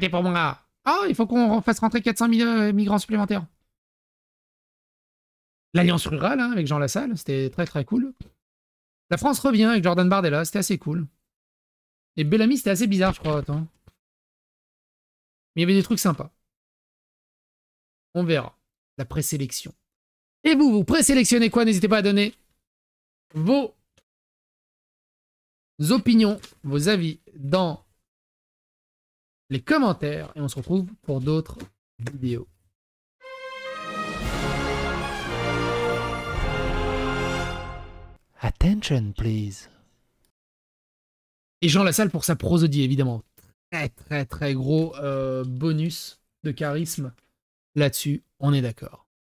t'es pour moi ah, il faut qu'on fasse rentrer 400 000 euh, migrants supplémentaires. L'Alliance rurale hein, avec Jean Lassalle, c'était très très cool. La France revient avec Jordan Bardella, c'était assez cool. Et Bellamy, c'était assez bizarre, je crois. Attends. Mais il y avait des trucs sympas. On verra. La présélection. Et vous, vous présélectionnez quoi N'hésitez pas à donner vos opinions, vos avis dans les commentaires et on se retrouve pour d'autres vidéos. Attention, please. Et Jean Lassalle pour sa prosodie, évidemment. Très, très, très gros euh, bonus de charisme là-dessus, on est d'accord.